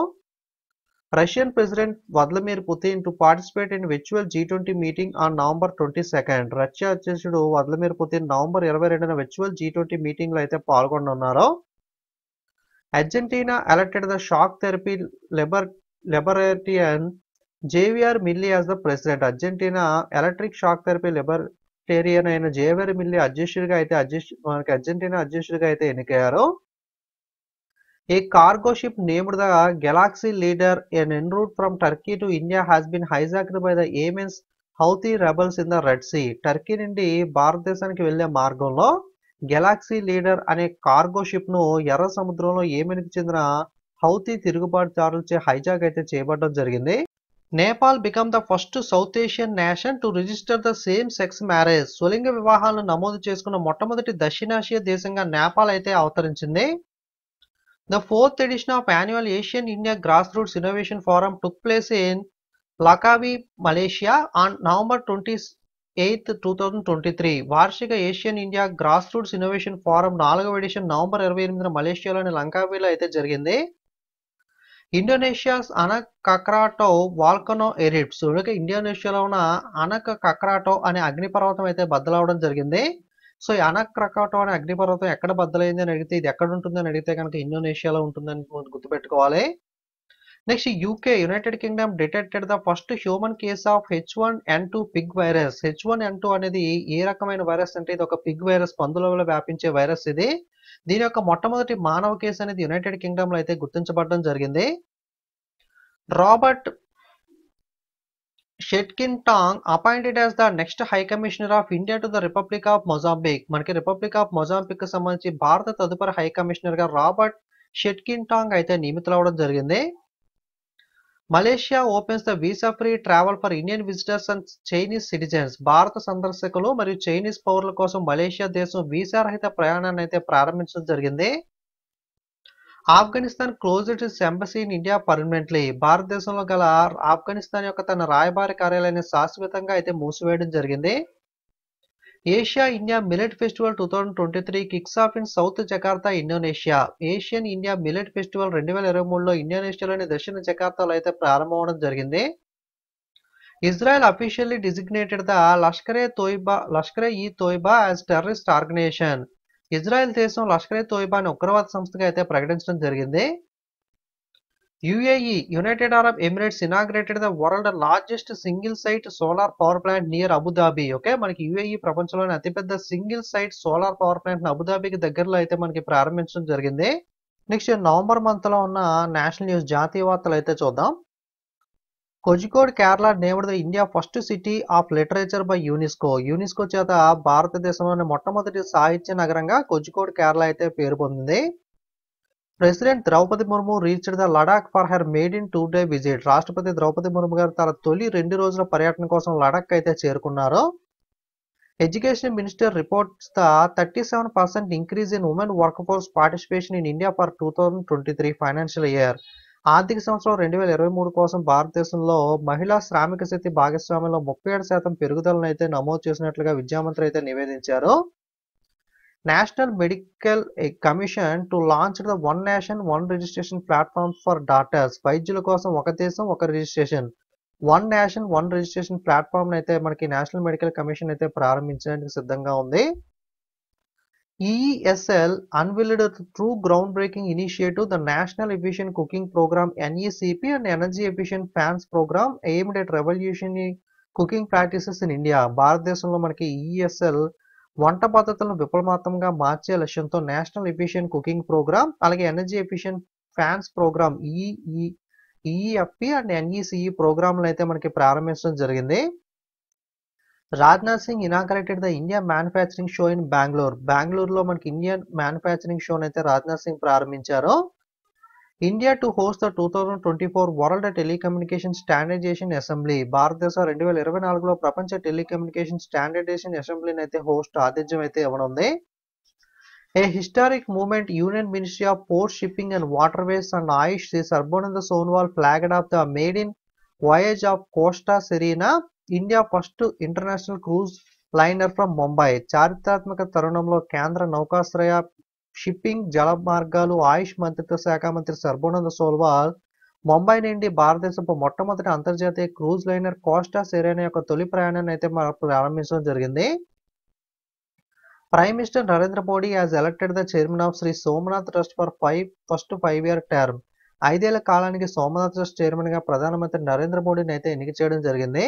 Russian president Vladimir Putin to participate in virtual G twenty meeting on November twenty second Russia అధ్యక్షుడు వద్లమీర్ పుతిన్ నవంబర్ ఇరవై రెండున విర్చువల్ జీ ట్వంటీ మీటింగ్లో అయితే పాల్గొనున్నారు Argentina elected the shock therapy liber libertarian Javier Milei as the president Argentina electric shock therapy libertarian అయిన Javier Milei అధ్యక్షుడిగా అయితే మనకి అర్జెంటీనా అధ్యక్షుడిగా అయితే ఎన్నికయ్యారు a cargo ship name the Galaxy Leader en en route from Turkey to India has been hijacked by the Yemen's Houthi rebels in the Red Sea Turkey నుండి భారతదేశానికి వెళ్లే మార్గంలో గెలాక్సీ లీడర్ అనే కార్గో షిప్ ను ఎర్ర సముద్రంలో ఏమెన్కి చెందిన Houthi తిరుగుబాటుదారులచే hijack అయితే చేయబడడం జరిగింది Nepal become the first South Asian nation to register the same sex marriage స్వలింగ వివాహాలను నమోదు చేసుకున్న మొట్టమొదటి దక్షిణాసియా దేశంగా నేపాల్ అయితే అవతరించింది the fourth edition of annual Asian India grass roots innovation forum took place in Langkawi Malaysia on November twenty eighth two thousand twenty three వార్షిక Asian India grass roots innovation forum నాలుగవ ఎడిషన్ నవంబర్ ఇరవై ఎనిమిదిన మలేషియాలోని లంకావీలో అయితే జరిగింది Indonesia's అనక్ కక్రాటో volcano ఎరిప్స్ అంటే ఇండోనేషియాలో ఉన్న అనక్ కక్రాటో అనే అగ్నిపర్వతం అయితే బద్దలవడం జరిగింది సో ఈ అనక్ కక్రాటో అనే అగ్నిపర్వతం ఎక్కడ బద్దలైంది అని అడిగితే ఇది ఎక్కడ ఉంటుందని అడిగితే కనుక ఇండోనేషియాలో ఉంటుందని గుర్తుపెట్టుకోవాలి next UK United Kingdom detected the first human case of H one N two pig virus H one N two అనేది ఏ రకమైన వైరస్ అంటే ఇది ఒక పిగ్ వైరస్ పందుల వల్ల వ్యాపించే వైరస్ ఇది దీని యొక్క మొట్టమొదటి మానవ కేసు అనేది యునైటెడ్ కింగ్డమ్ లో అయితే గుర్తించబడడం జరిగింది Robert Shetkintong appointed as the next high commissioner of India to the republic of Mozambique మనకి రిపబ్లిక్ ఆఫ్ మొజాంబిక్ సంబంధించి భారత తదుపరి హై కమిషనర్ గా రాబర్ట్ షెట్కిన్ టాంగ్ అయితే నియమితులు అవడం జరిగింది Malaysia opens the visa free travel for Indian visitors and Chinese citizens భారత సందర్శకులు మరియు చైనీస్ పౌరుల కోసం మలేషియా దేశం వీసా రహిత ప్రయాణాన్ని అయితే ప్రారంభించడం జరిగింది Afghanistan closed its embassy in India permanently భారతదేశంలో గల ఆఫ్ఘనిస్తాన్ యొక్క తన రాయబారి కార్యాలయాన్ని శాశ్వతంగా అయితే మూసివేయడం జరిగింది Asia India millet festival two thousand twenty three kicks off in South Jakarta Indonesia Asian India millet festival రెండు వేల ఇరవై మూడులో ఇండోనేషియాలోని దక్షిణ జకార్తాలో అయితే ప్రారంభమవడం జరిగింది Israel officially designated the Lashkar-e Taiba Lashkar-e ఈ Taiba as terrorist organisation Israel దేశం లష్కరే తోయిబాని ఉగ్రవాద సంస్థగా అయితే ప్రకటించడం జరిగింది UAE, United Arab Emirates inaugurated the world largest single site solar power plant near Abu okay మనకి యుఏఈ ప్రపంచంలోని అతిపెద్ద single site solar power plant అబుదాబీకి దగ్గరలో అయితే మనకి ప్రారంభించడం జరిగింది నెక్స్ట్ నవంబర్ మంత్ లో ఉన్న నేషనల్ న్యూస్ జాతీయ వార్తలు అయితే చూద్దాం Kozhikode Kerala named the India first city of literature by UNESCO UNESCO చేత భారతదేశంలోని మొట్టమొదటి సాహిత్య నగరంగా కోజికోడ్ కేరళ అయితే పేరు పొందింది president Droupadi Murmu reached the Ladakh for her maiden two day visit రాష్ట్రపతి ద్రౌపది ముర్ము గారు తన తొలి రెండు రోజుల పర్యటన కోసం లడాక్ అయితే చేరుకున్నారు education minister reports the thirty seven percent increase in women work force participation in India for two thousand twenty three financial year ఆర్థిక సంవత్సరం రెండు వేల ఇరవై మూడు కోసం భారతదేశంలో మహిళా శ్రామిక శక్తి భాగస్వామ్యంలో ముప్పై ఏడు శాతం పెరుగుదలను అయితే నమోదు చేసినట్లుగా విద్యామంత్రి అయితే నివేదించారు national medical commission to launch the one nation one registration platform for doctors వైద్యుల కోసం ఒక దేశం ఒక registration one nation one registration platform అయితే మనకి నేషనల్ మెడికల్ కమిషన్ అయితే ప్రారంభించడానికి సిద్ధంగా ఉంది EESL unveiled two ground breaking initiative the national efficient cooking programme NECP and energy efficient fans programme aimed at revolution cooking practices in India భారతదేశంలో మనకి EESL e వంట పద్ధతులను విప్లవాత్మకంగా మార్చే లక్ష్యంతో నేషనల్ ఎఫిషియంట్ కుకింగ్ ప్రోగ్రామ్ అలాగే energy efficient fans programme EE e and NECE e e ప్రోగ్రాంలు అయితే మనకి ప్రారంభించడం జరిగింది Rajnath Singh inaugurated the India manufacturing show in Bengaluru బెంగళూరులో మనకి ఇండియన్ మ్యానుఫ్యాక్చరింగ్ షోను అయితే రాజ్నాథ్ సింగ్ ప్రారంభించారు India to host the two thousand twenty four world telecommunication standardisation assembly భారతదేశం రెండు వేల ఇరవై నాలుగులో ప్రపంచ టెలికమ్యూనికేషన్ స్టాండర్డైజేషన్ అసెంబ్లీని అయితే హోస్ట్ ఆతిథ్యం అయితే ఇవ్వనుంది a historic moment union ministry of port shipping and water ways and AYUSH Shri Sarbananda Sonowal flagged off the maiden voyage of Costa Serena India first international cruise liner from Mumbai చారిత్రాత్మక తరుణంలో కేంద్ర నౌకాశ్రయ షిప్పింగ్ జల మార్గాలు ఆయుష్ మంత్రిత్వ శాఖ మంత్రి సర్బానంద సోల్వాల్ ముంబై నుండి భారతదేశపు మొట్టమొదటి అంతర్జాతీయ క్రూజ్ లైనర్ కోస్టా సెరేనా యొక్క తొలి ప్రయాణాన్ని అయితే ప్రారంభించడం జరిగింది prime minister Narendra Modi as elected the chairman of Shri Somnath trust for five first five year term ఐదేళ్ల కాలానికి సోమనాథ్ ట్రస్ట్ చైర్మన్ గా ప్రధానమంత్రి నరేంద్ర మోడీని అయితే ఎన్నిక చేయడం జరిగింది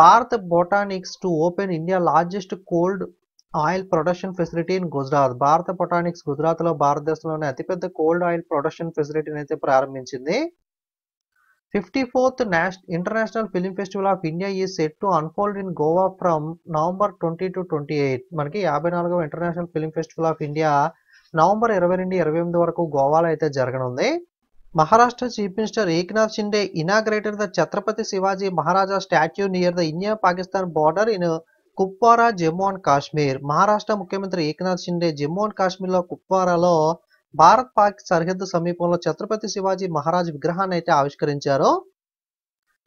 Bharat Botanics to open India largest cold oil production facility in Gujarat Bharat Botanics గుజరాత్లో భారతదేశంలోనే అతిపెద్ద కోల్డ్ ఆయిల్ ప్రొడక్షన్ ఫెసిలిటీని అయితే ప్రారంభించింది fifty fourth international film festival of India is set to unfold in Goa from November twenty to twenty eight మనకి యాభై నాలుగవ international film festival of India November ఇరవై రెండు ఇరవై ఎనిమిది వరకు గోవాలో అయితే జరగనుంది Maharashtra chief minister Eknath Shinde inaugurated the Chhatrapati Shivaji Maharaja statue near the India Pakistan border in Kupwara Jammu and Kashmir Maharashtra ముఖ్యమంత్రి ఏకనాథ్ షిండే జమ్మూ అండ్ కాశ్మీర్లో కుప్వారాలో భారత్ పాక్ సరిహద్దు సమీపంలో ఛత్రపతి శివాజీ మహారాజ్ విగ్రహాన్ని అయితే ఆవిష్కరించారు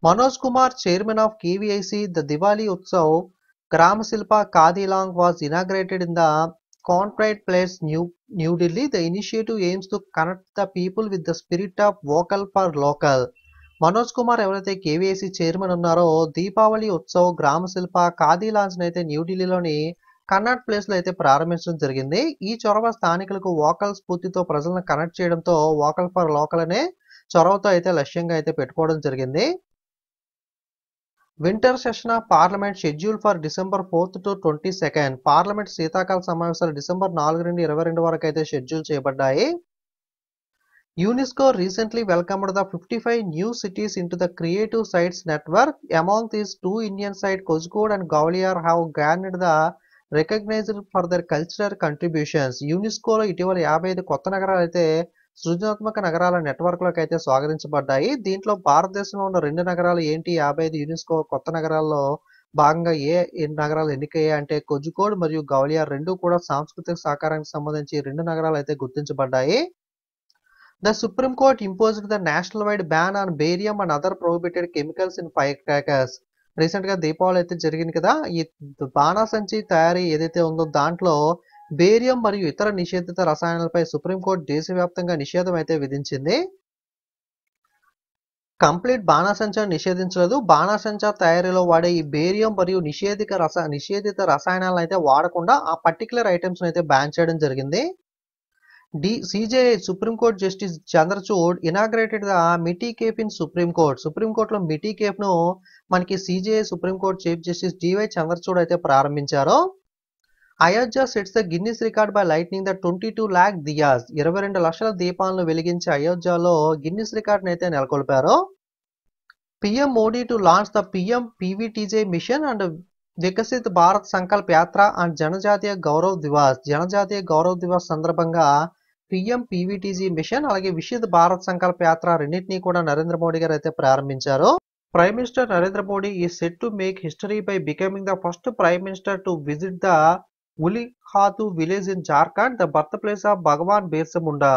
Manoj Kumar chairman of KVIC the Diwali Utsav Gram Shilp కాదిలాంగ్ was inaugurated in the Connaught place new New Delhi the initiative aims to connect the people with the spirit of vocal for local Manoj Kumar ఎవరైతే KVIC chairman ఉన్నారో దీపావళి ఉత్సవ్ గ్రామ శిల్ప ఖాదీ లాంచ్ని అయితే న్యూఢిల్లీలోని కన్నాట్ ప్లేస్లో అయితే ప్రారంభించడం జరిగింది ఈ చొరవ స్థానికులకు వోకల్ స్ఫూర్తితో ప్రజలను కనెక్ట్ చేయడంతో వోకల్ ఫర్ లోకల్ అనే చొరవతో అయితే లక్ష్యంగా అయితే పెట్టుకోవడం జరిగింది winter session of parliament scheduled for December fourth to twenty second parliament శీతాకాల సమావేశాలు డిసెంబర్ నాలుగు నుండి ఇరవై రెండు వరకు అయితే షెడ్యూల్ చేయబడ్డాయి UNESCO recently welcomed the 55 new cities into the Creative Cities network. Among these, two Indian cities, Kozhikode and Gwalior, have garnered the recognized for their cultural contributions. యునెస్కోలో ఇటీవల యాభై ఐదు కొత్త నగరాలు అయితే సృజనాత్మక నగరాల నెట్వర్క్లోకి అయితే స్వాగతించబడ్డాయి దీంట్లో భారతదేశంలో ఉన్న రెండు నగరాలు ఏంటి యాభై ఐదు యునెస్కో కొత్త నగరాల్లో భాగంగా ఏ నగరాలు ఎన్నికయ్యాయి అంటే కొజ్జుకోడ్ మరియు గౌలియా రెండు కూడా సాంస్కృతిక సహకారానికి సంబంధించి రెండు నగరాలు అయితే గుర్తించబడ్డాయి The Supreme Court imposed the national-wide ban on barium and other prohibited chemicals in firecrackers. రీసెంట్గా దీపావళి అయితే జరిగింది కదా ఈ బాణాసంచి తయారీ ఏదైతే ఉందో దాంట్లో బేరియం మరియు ఇతర నిషేధిత రసాయనాలపై సుప్రీంకోర్టు దేశవ్యాప్తంగా నిషేధం అయితే విధించింది కంప్లీట్ బాణాసంచా నిషేధించలేదు బాణాసంచా తయారీలో వాడే ఈ బేరియం మరియు నిషేధిక రస నిషేధిత రసాయనాలను అయితే వాడకుండా ఆ పర్టికులర్ ఐటమ్స్ని అయితే బ్యాన్ చేయడం జరిగింది the supreme supreme court justice Chandrachud inaugurated the Mitti cafe in supreme court సుప్రీంకోర్టులో మిటీ కేఫ్ను మనకి supreme supreme court chief justice DY Chandrachud అయితే ప్రారంభించారు Ayodhya sets the Guinness record by lighting the twenty two lakh diyas ఇరవై రెండు లక్షల దీపాలను వెలిగించి అయోధ్యలో గిన్నిస్ రికార్డ్ని అయితే నెలకొల్పారు PM Modi to launch the PM PVTG mission and Viksit Bharat Sankalp Yatra and Janjatiya Gaurav Divas Janjatiya Gaurav Divas సందర్భంగా పిఎం పీవీటీజీ మిషన్ అలాగే విషిత్ భారత్ సంకల్ప యాత్ర రెండింటినీ కూడా నరేంద్ర మోడీ గారు అయితే ప్రారంభించారు prime minister Narendra Modi is set to make history by becoming the first prime minister to visit the Ulihatu village in Jharkhand the birth place of Bhagwan Birsa Munda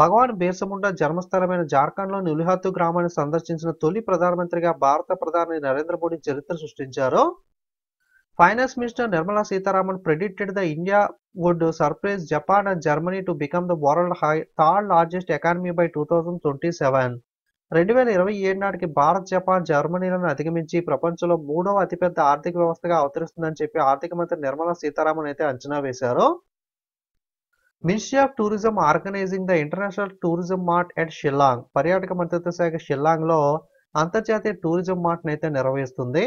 Bhagwan Birsa Munda జన్మస్థలమైన జార్ఖండ్ లోని ఉలిహాతు గ్రామాన్ని సందర్శించిన తొలి ప్రధానమంత్రిగా భారత ప్రధాని నరేంద్ర మోడీ చరిత్ర సృష్టించారు finance Nirmala Finance the India would surpass Japan and Germany surpass become the world high third largest economy by two thousand twenty seven రెండు వేల ఇరవై ఏడు నాటికి భారత్ జపాన్ జర్మనీలను అధిగమించి ప్రపంచంలో మూడవ అతిపెద్ద ఆర్థిక వ్యవస్థగా అవతరిస్తుందని చెప్పి ఆర్థిక మంత్రి నిర్మలా సీతారామన్ అయితే అంచనా వేశారు ministry of tourism organising the international tourism mart at Shillong పర్యాటక మంత్రిత్వ శాఖ లో అంతర్జాతీయ టూరిజం మార్ట్ అయితే నిర్వహిస్తుంది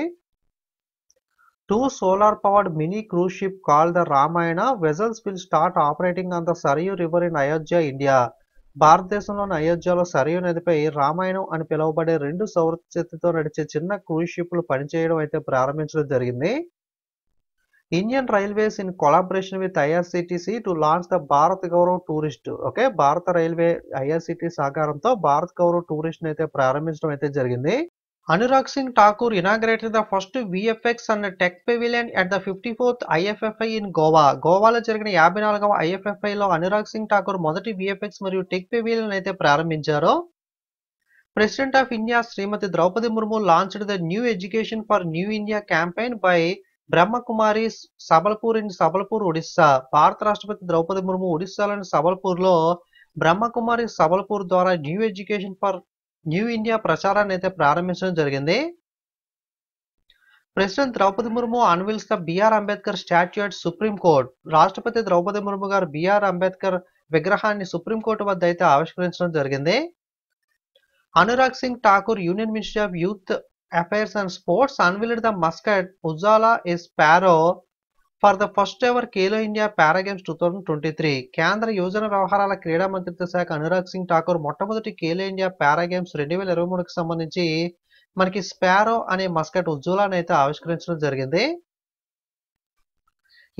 Two solar-powered mini cruise ship called the Ramayana vessels will start operating on the Saryu River in Ayodhya, India. భారతదేశంలోని అయోధ్యలో సరియు నదిపై రామాయణం అని పిలువబడే రెండు సౌరశక్తితో నడిచే చిన్న క్రూజ్ షిప్లు పనిచేయడం అయితే ప్రారంభించడం జరిగింది Indian railways in collaboration with IRCTC to launch the Bharat Gaurav tourist okay భారత రైల్వే ఐఆర్సిటీ సహకారంతో భారత్ గౌరవ్ టూరిస్ట్ని అయితే ప్రారంభించడం అయితే జరిగింది Singh Thakur Thakur the first VFX VFX tech pavilion at the fifty fourth IFFI in Goa గోవాలో జరిగిన యాభై నాలుగవ ఐఎఫ్ఎఫ్ఐలో అనురాగ్ సింగ్ ఠాకూర్ మొదటి విఎఫ్ఎక్స్ మరియు టెక్ పెవిలియన్ అయితే ప్రారంభించారు president of India Shrimati Droupadi Murmu launched the new education for new India campaign by Brahmakumari Sambalpur in Sambalpur Odisha భారత రాష్ట్రపతి ద్రౌపది ముర్ము ఒడిస్సాలోని సబల్పూర్లో బ్రహ్మకుమారి సబల్పూర్ ద్వారా new education for new India ప్రచారాన్ని అయితే ప్రారంభించడం జరిగింది ప్రెసిడెంట్ ద్రౌపది ముర్ము అన్విల్స్ గా BR Ambedkar statue at Supreme Court రాష్ట్రపతి ద్రౌపది ముర్ము గారు బిఆర్ అంబేద్కర్ విగ్రహాన్ని సుప్రీంకోర్టు వద్ద అయితే ఆవిష్కరించడం జరిగింది Anurag Singh Thakur union minister of youth affairs and sports unveiled the mascot Ujala is sparrow for the first ever Khelo India para games two thousand twenty three కేంద్ర యోజన వ్యవహారాల క్రీడా మంత్రిత్వ శాఖ అనురాగ్ సింగ్ ఠాకూర్ మొట్టమొదటి ఖేలో ఇండియా పారాగేమ్స్ రెండు వేల ఇరవై మూడుకి సంబంధించి మనకి స్పారో అనే మస్కట్ ఉజ్వలాన్ని అయితే ఆవిష్కరించడం జరిగింది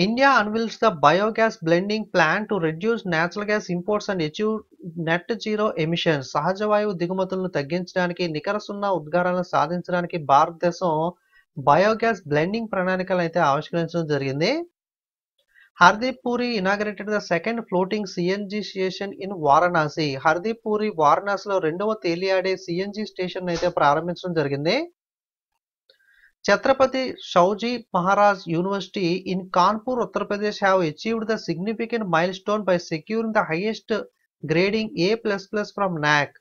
India unveils the biogas blending plan to reduce natural gas imports and achieve net zero emissions వాయువు దిగుమతులను తగ్గించడానికి నికర సున్నా ఉద్గారాలను సాధించడానికి భారతదేశం బయోగ్యాస్ బ్లెండింగ్ ప్రణాళికలు అయితే ఆవిష్కరించడం జరిగింది Hardeep Puri inaugurated the second floating CNG station in Varanasi Hardeep Puri వారణాసిలో రెండవ తేలియాడే సిఎన్జి స్టేషన్ అయితే ప్రారంభించడం జరిగింది Chhatrapati Shahuji Maharaj university in Kanpur Uttar Pradesh have achieved the significant milestone by securing the highest grading A plus plus from NAAC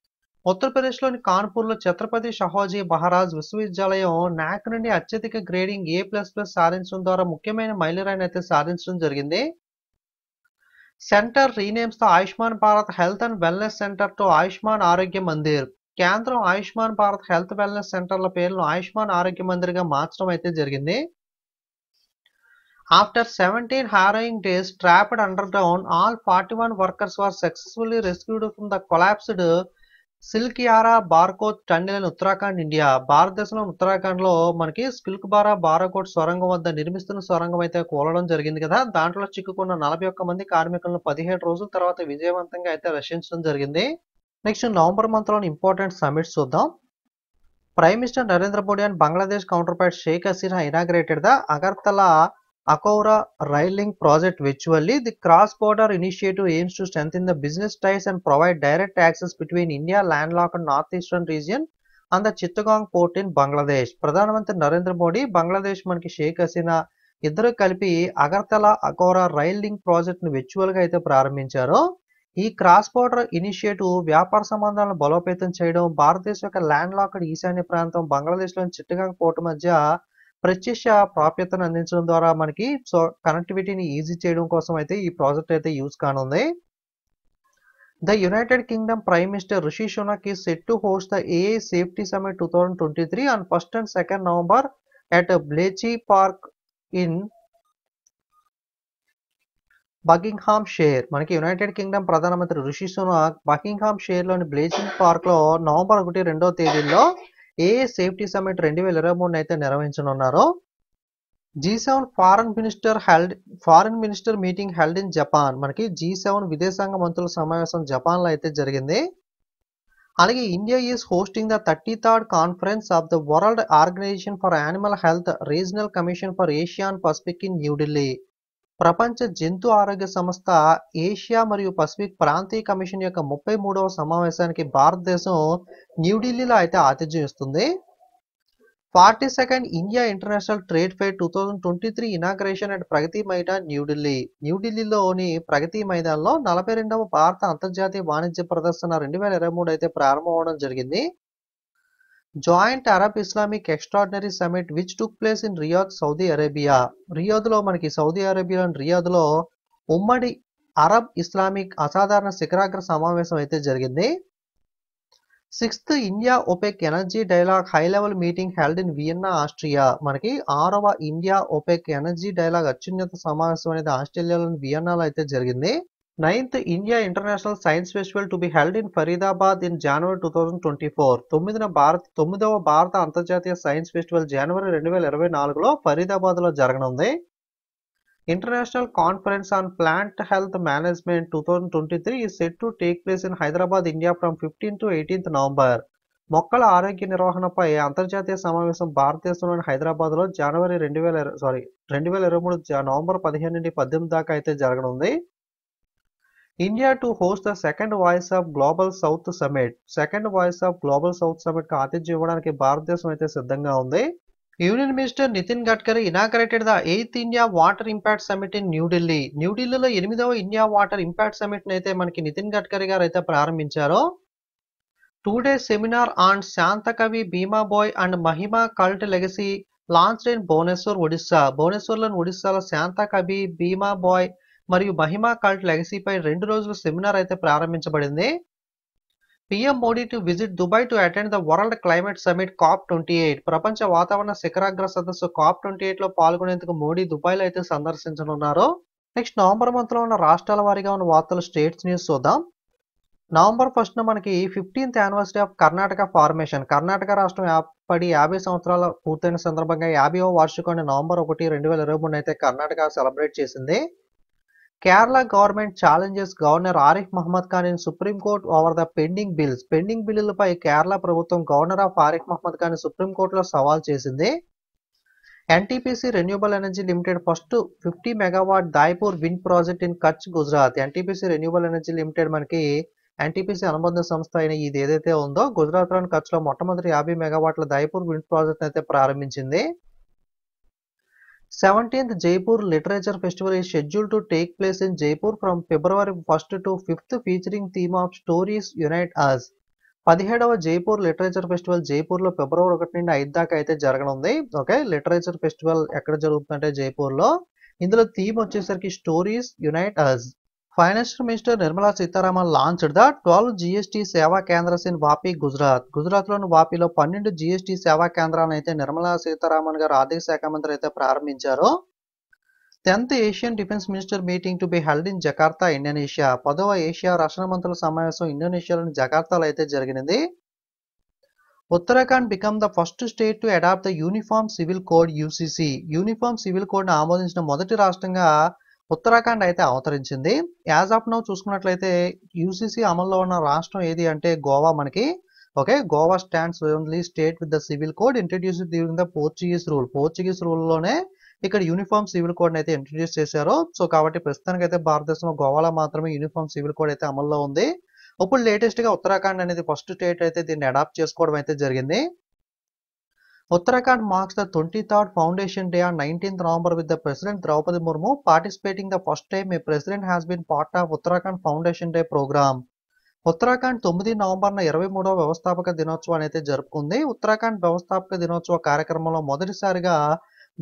ఉత్తరప్రదేశ్లోని కాన్పూర్లో ఛత్రపతి షహోజీ మహారాజ్ విశ్వవిద్యాలయం నాక్ నుండి అత్యధిక గ్రేడింగ్ ఏ ప్లస్ ప్లస్ సాధించడం ద్వారా ముఖ్యమైన మైలురాయిని అయితే సాధించడం జరిగింది centre renames Ayushman Bharat health and wellness centre to Ayushman Arogya Mandir కేంద్రం ఆయుష్మాన్ భారత్ హెల్త్ వెల్నెస్ సెంటర్ల పేరును ఆయుష్మాన్ ఆరోగ్య మందిర్గా మార్చడం అయితే జరిగింది after seventeen harrowing days trapped underground all forty one workers were successfully rescued from the collapsed Silkyara Barkot టండిలైన Uttarakhand India భారతదేశంలో ఉత్తరాఖండ్లో మనకి సిల్క్ బారా బారాకోట్ సొరంగం వద్ద నిర్మిస్తున్న సొరంగం అయితే కూలడం జరిగింది కదా దాంట్లో చిక్కుకున్న నలభై ఒక్క మంది కార్మికులను పదిహేడు రోజుల తర్వాత విజయవంతంగా అయితే రక్షించడం జరిగింది నెక్స్ట్ నవంబర్ మంత్లోని ఇంపార్టెంట్ సమిట్ చూద్దాం prime minister Narendra Modi and Bangladesh counterpart Sheikh Hasina inaugurated the Agartala Akoura rail-link project virtually, the cross-border initiative aims to strengthen the business ties and provide direct access between India landlocked and northeastern region and the Chittagong port in Bangladesh. ప్రధానమంత్రి నరేంద్ర మోడీ బంగ్లాదేశ్ మనకి షేక్ హసీనా ఇద్దరు కలిపి Agartala అకోరా rail link ప్రాజెక్ట్ను విర్చువల్గా అయితే ప్రారంభించారు ఈ cross border initiative వ్యాపార సంబంధాలను బలోపేతం చేయడం భారతదేశం యొక్క ల్యాండ్ లాక్డ్ ఈశాన్య ప్రాంతం బంగ్లాదేశ్లోని చిట్టగాంగ్ పోర్టు మధ్య ప్రత్యక్ష ప్రాప్యతను అందించడం ద్వారా మనకి సో కనెక్టివిటీని ఈజీ చేయడం కోసం అయితే ఈ ప్రాజెక్ట్ అయితే యూజ్ కానుంది the United Kingdom prime minister Rishi Sunak is set to host the AI safety summit two thousand twenty three and first and second November at Bletchley Park in Buckinghamshire మనకి United Kingdom ప్రధానమంత్రి రిషి సునాక్ బకింగ్హామ్ షేర్లోని Bletchley పార్క్లో November ఒకటి రెండో తేదీలో ఏ safety summit రెండు వేల ఇరవై మూడు అయితే నిర్వహించనున్నారో G seven foreign minister held foreign minister meeting held in Japan మనకి జీ సెవెన్ విదేశాంగ మంత్రుల సమావేశం జపాన్లో అయితే జరిగింది అలాగే India is hosting the thirty third conference of the world organisation for animal health regional commission for Asia and Pacific in New Delhi ప్రపంచ జంతు ఆరోగ్య సంస్థ ఏషియా మరియు పసిఫిక్ ప్రాంతీయ కమిషన్ యొక్క ముప్పై మూడవ సమావేశానికి భారతదేశం న్యూఢిల్లీలో అయితే ఆతిథ్యం ఇస్తుంది forty second India international trade fair two thousand twenty three inauguration and Pragati Maidan New Delhi న్యూఢిల్లీలోని ప్రగతి మైదాన్లో నలభై రెండవ భారత అంతర్జాతీయ వాణిజ్య ప్రదర్శన రెండు వేల ఇరవై మూడు అయితే ప్రారంభం అవడం జరిగింది joint Arab Islamic extraordinary summit which took place in Riyadh Saudi Arabia లో మనకి సౌదీ అరేబియాలోని లో ఉమ్మడి అరబ్ ఇస్లామిక్ అసాధారణ శిఖరాగ్ర సమావేశం అయితే జరిగింది sixth India OPEC energy dialogue high level meeting held in Vienna Austria మనకి ఆరవ ఇండియా ఒపెక్ ఎనర్జీ డైలాగ్ అత్యున్నత సమావేశం అనేది ఆస్ట్రేలియాలోని వియన్నాలో అయితే జరిగింది ninth India international science festival to be held in Faridabad in January two thousand twenty four తొమ్మిదిన భారత్ తొమ్మిదవ భారత అంతర్జాతీయ సైన్స్ ఫెస్టివల్ జనవరి రెండు వేల ఇరవై నాలుగులో ఫరీదాబాద్లో జరగనుంది international conference on plant health management two thousand twenty three is set to take place in Hyderabad India from fifteen to eighteenth November మొక్కల ఆరోగ్య నిర్వహణపై అంతర్జాతీయ సమావేశం భారతదేశంలోని హైదరాబాద్లో జనవరి రెండు వేల సారీ రెండు వేల ఇరవై మూడు నవంబర్ పదిహేను నుండి పద్దెనిమిది దాకా అయితే జరగనుంది India to host the second voice of global south summit second voice of global south summit కు ఆతిథ్యం ఇవ్వడానికి భారతదేశం అయితే సిద్ధంగా ఉంది union minister Nitin Gadkari inaugurated the eighth India water impact summit in New Delhi న్యూఢిల్లీలో ఎనిమిదవ ఇండియా వాటర్ ఇంపాక్ట్ సమిట్ అయితే మనకి నితిన్ గడ్కరీ గారు అయితే ప్రారంభించారు two day seminar on Santakavi Bhima Bhoi and Mahima cult legacy launch in Bhubaneswar Odisha భువనేశ్వర్లోని ఒడిస్సాలో శాంతకవి భీమా బాయ్ మరియు మహిమా కల్ట్ లెగసీపై రెండు రోజుల సెమినార్ అయితే ప్రారంభించబడింది PM Modi to visit Dubai to attend the world climate summit COP twenty eight ప్రపంచ వాతావరణ శిఖరాగ్ర సదస్సు కాప్ ట్వంటీ ఎయిట్లో పాల్గొనేందుకు మోడీ దుబాయ్లో అయితే సందర్శించనున్నారు నెక్స్ట్ నవంబర్ మంత్లో ఉన్న రాష్ట్రాల వారీగా ఉన్న వార్తలు స్టేట్స్ న్యూస్ చూద్దాం నవంబర్ ఫస్ట్ మనకి fiftieth anniversary of Karnataka formation Karnataka రాష్ట్రం ఏర్పడి యాభై సంవత్సరాల పూర్తయిన సందర్భంగా యాభైవ వార్షికం నవంబర్ ఒకటి రెండు వేల ఇరవై మూడు అయితే కర్ణాటక సెలబ్రేట్ చేసింది Kerala government challenges governor Arif Mohammad Khan in Supreme over the pending bills pending బిల్లులపై కేరళ ప్రభుత్వం గవర్నర్ ఆఫ్ ఆరిఫ్ మహమ్మద్ ఖాన్ సుప్రీంకోర్టులో సవాల్ చేసింది NTPC renewable energy limited first fifty megawatt Dayapar wind project in Kutch Gujarat NTPC renewable energy limited మనకి ఎన్టీపీసీ అనుబంధ సంస్థ అయిన ఇది ఏదైతే ఉందో గుజరాత్లోని కచ్లో మొట్టమొదటి యాభై మెగావాట్ల దాయపూర్ విండ్ ప్రాజెక్ట్ అయితే ప్రారంభించింది seventeenth Jaipur literature festival is scheduled to take place in Jaipur from February first to fifth featuring theme of stories unite us పదిహేడవ జైపూర్ లిటరేచర్ ఫెస్టివల్ జైపూర్ లో ఫిబ్రవరి ఒకటి నుండి ఐదు దాకా అయితే జరగనుంది ఓకే లిటరేచర్ ఫెస్టివల్ ఎక్కడ జరుగుతుందంటే జైపూర్ లో ఇందులో థీమ్ వచ్చేసరికి stories unite us finance minister Nirmala Sitharaman launched the twelve GST Seva Kendras in వాపి Gujarat గుజరాత్లోని వాపిలో పన్నెండు జిఎస్టీ సేవా కేంద్రాలను అయితే నిర్మలా సీతారామన్ గారు ఆర్థిక శాఖ మంత్రి అయితే ప్రారంభించారు tenth Asian defence minister meeting to be held in Jakarta Indonesia పదవ ఏషియా రక్షణ మంత్రుల సమావేశం ఇండోనేషియాలోని జకార్తాలో అయితే జరిగినది Uttarakhand become the first state to adopt the uniform civil code UCC uniform civil కోడ్ను ఆమోదించిన మొదటి రాష్ట్రంగా ఉత్తరాఖండ్ అయితే అవతరించింది యాజ్ ఆఫ్ నౌ చూసుకున్నట్లయితే యూసీసీ అమల్లో ఉన్న రాష్ట్రం ఏది అంటే గోవా మనకి okay Goa stands only state with the civil code introduce the Portuguese rule Portuguese రూల్లోనే ఇక్కడ యూనిఫామ్ సివిల్ కోడ్ అయితే ఇంట్రడ్యూస్ చేశారు సో కాబట్టి ప్రస్తుతానికి అయితే భారతదేశంలో గోవాలో మాత్రమే యూనిఫామ్ సివిల్ కోడ్ అయితే అమల్లో ఉంది ఇప్పుడు లేటెస్ట్ గా ఉత్తరాఖండ్ అనేది ఫస్ట్ స్టేట్ అయితే దీన్ని అడాప్ట్ చేసుకోవడం అయితే జరిగింది Uttarakhand marks the twenty third foundation day on nineteenth November with the president Droupadi Murmu participating the first time me president has been part of Uttarakhand foundation day programme Uttarakhand తొమ్మిది నవంబర్న ఇరవై మూడవ వ్యవస్థాపక దినోత్సవం అయితే జరుపుకుంది ఉత్తరాఖండ్ వ్యవస్థాపక దినోత్సవ కార్యక్రమంలో మొదటిసారిగా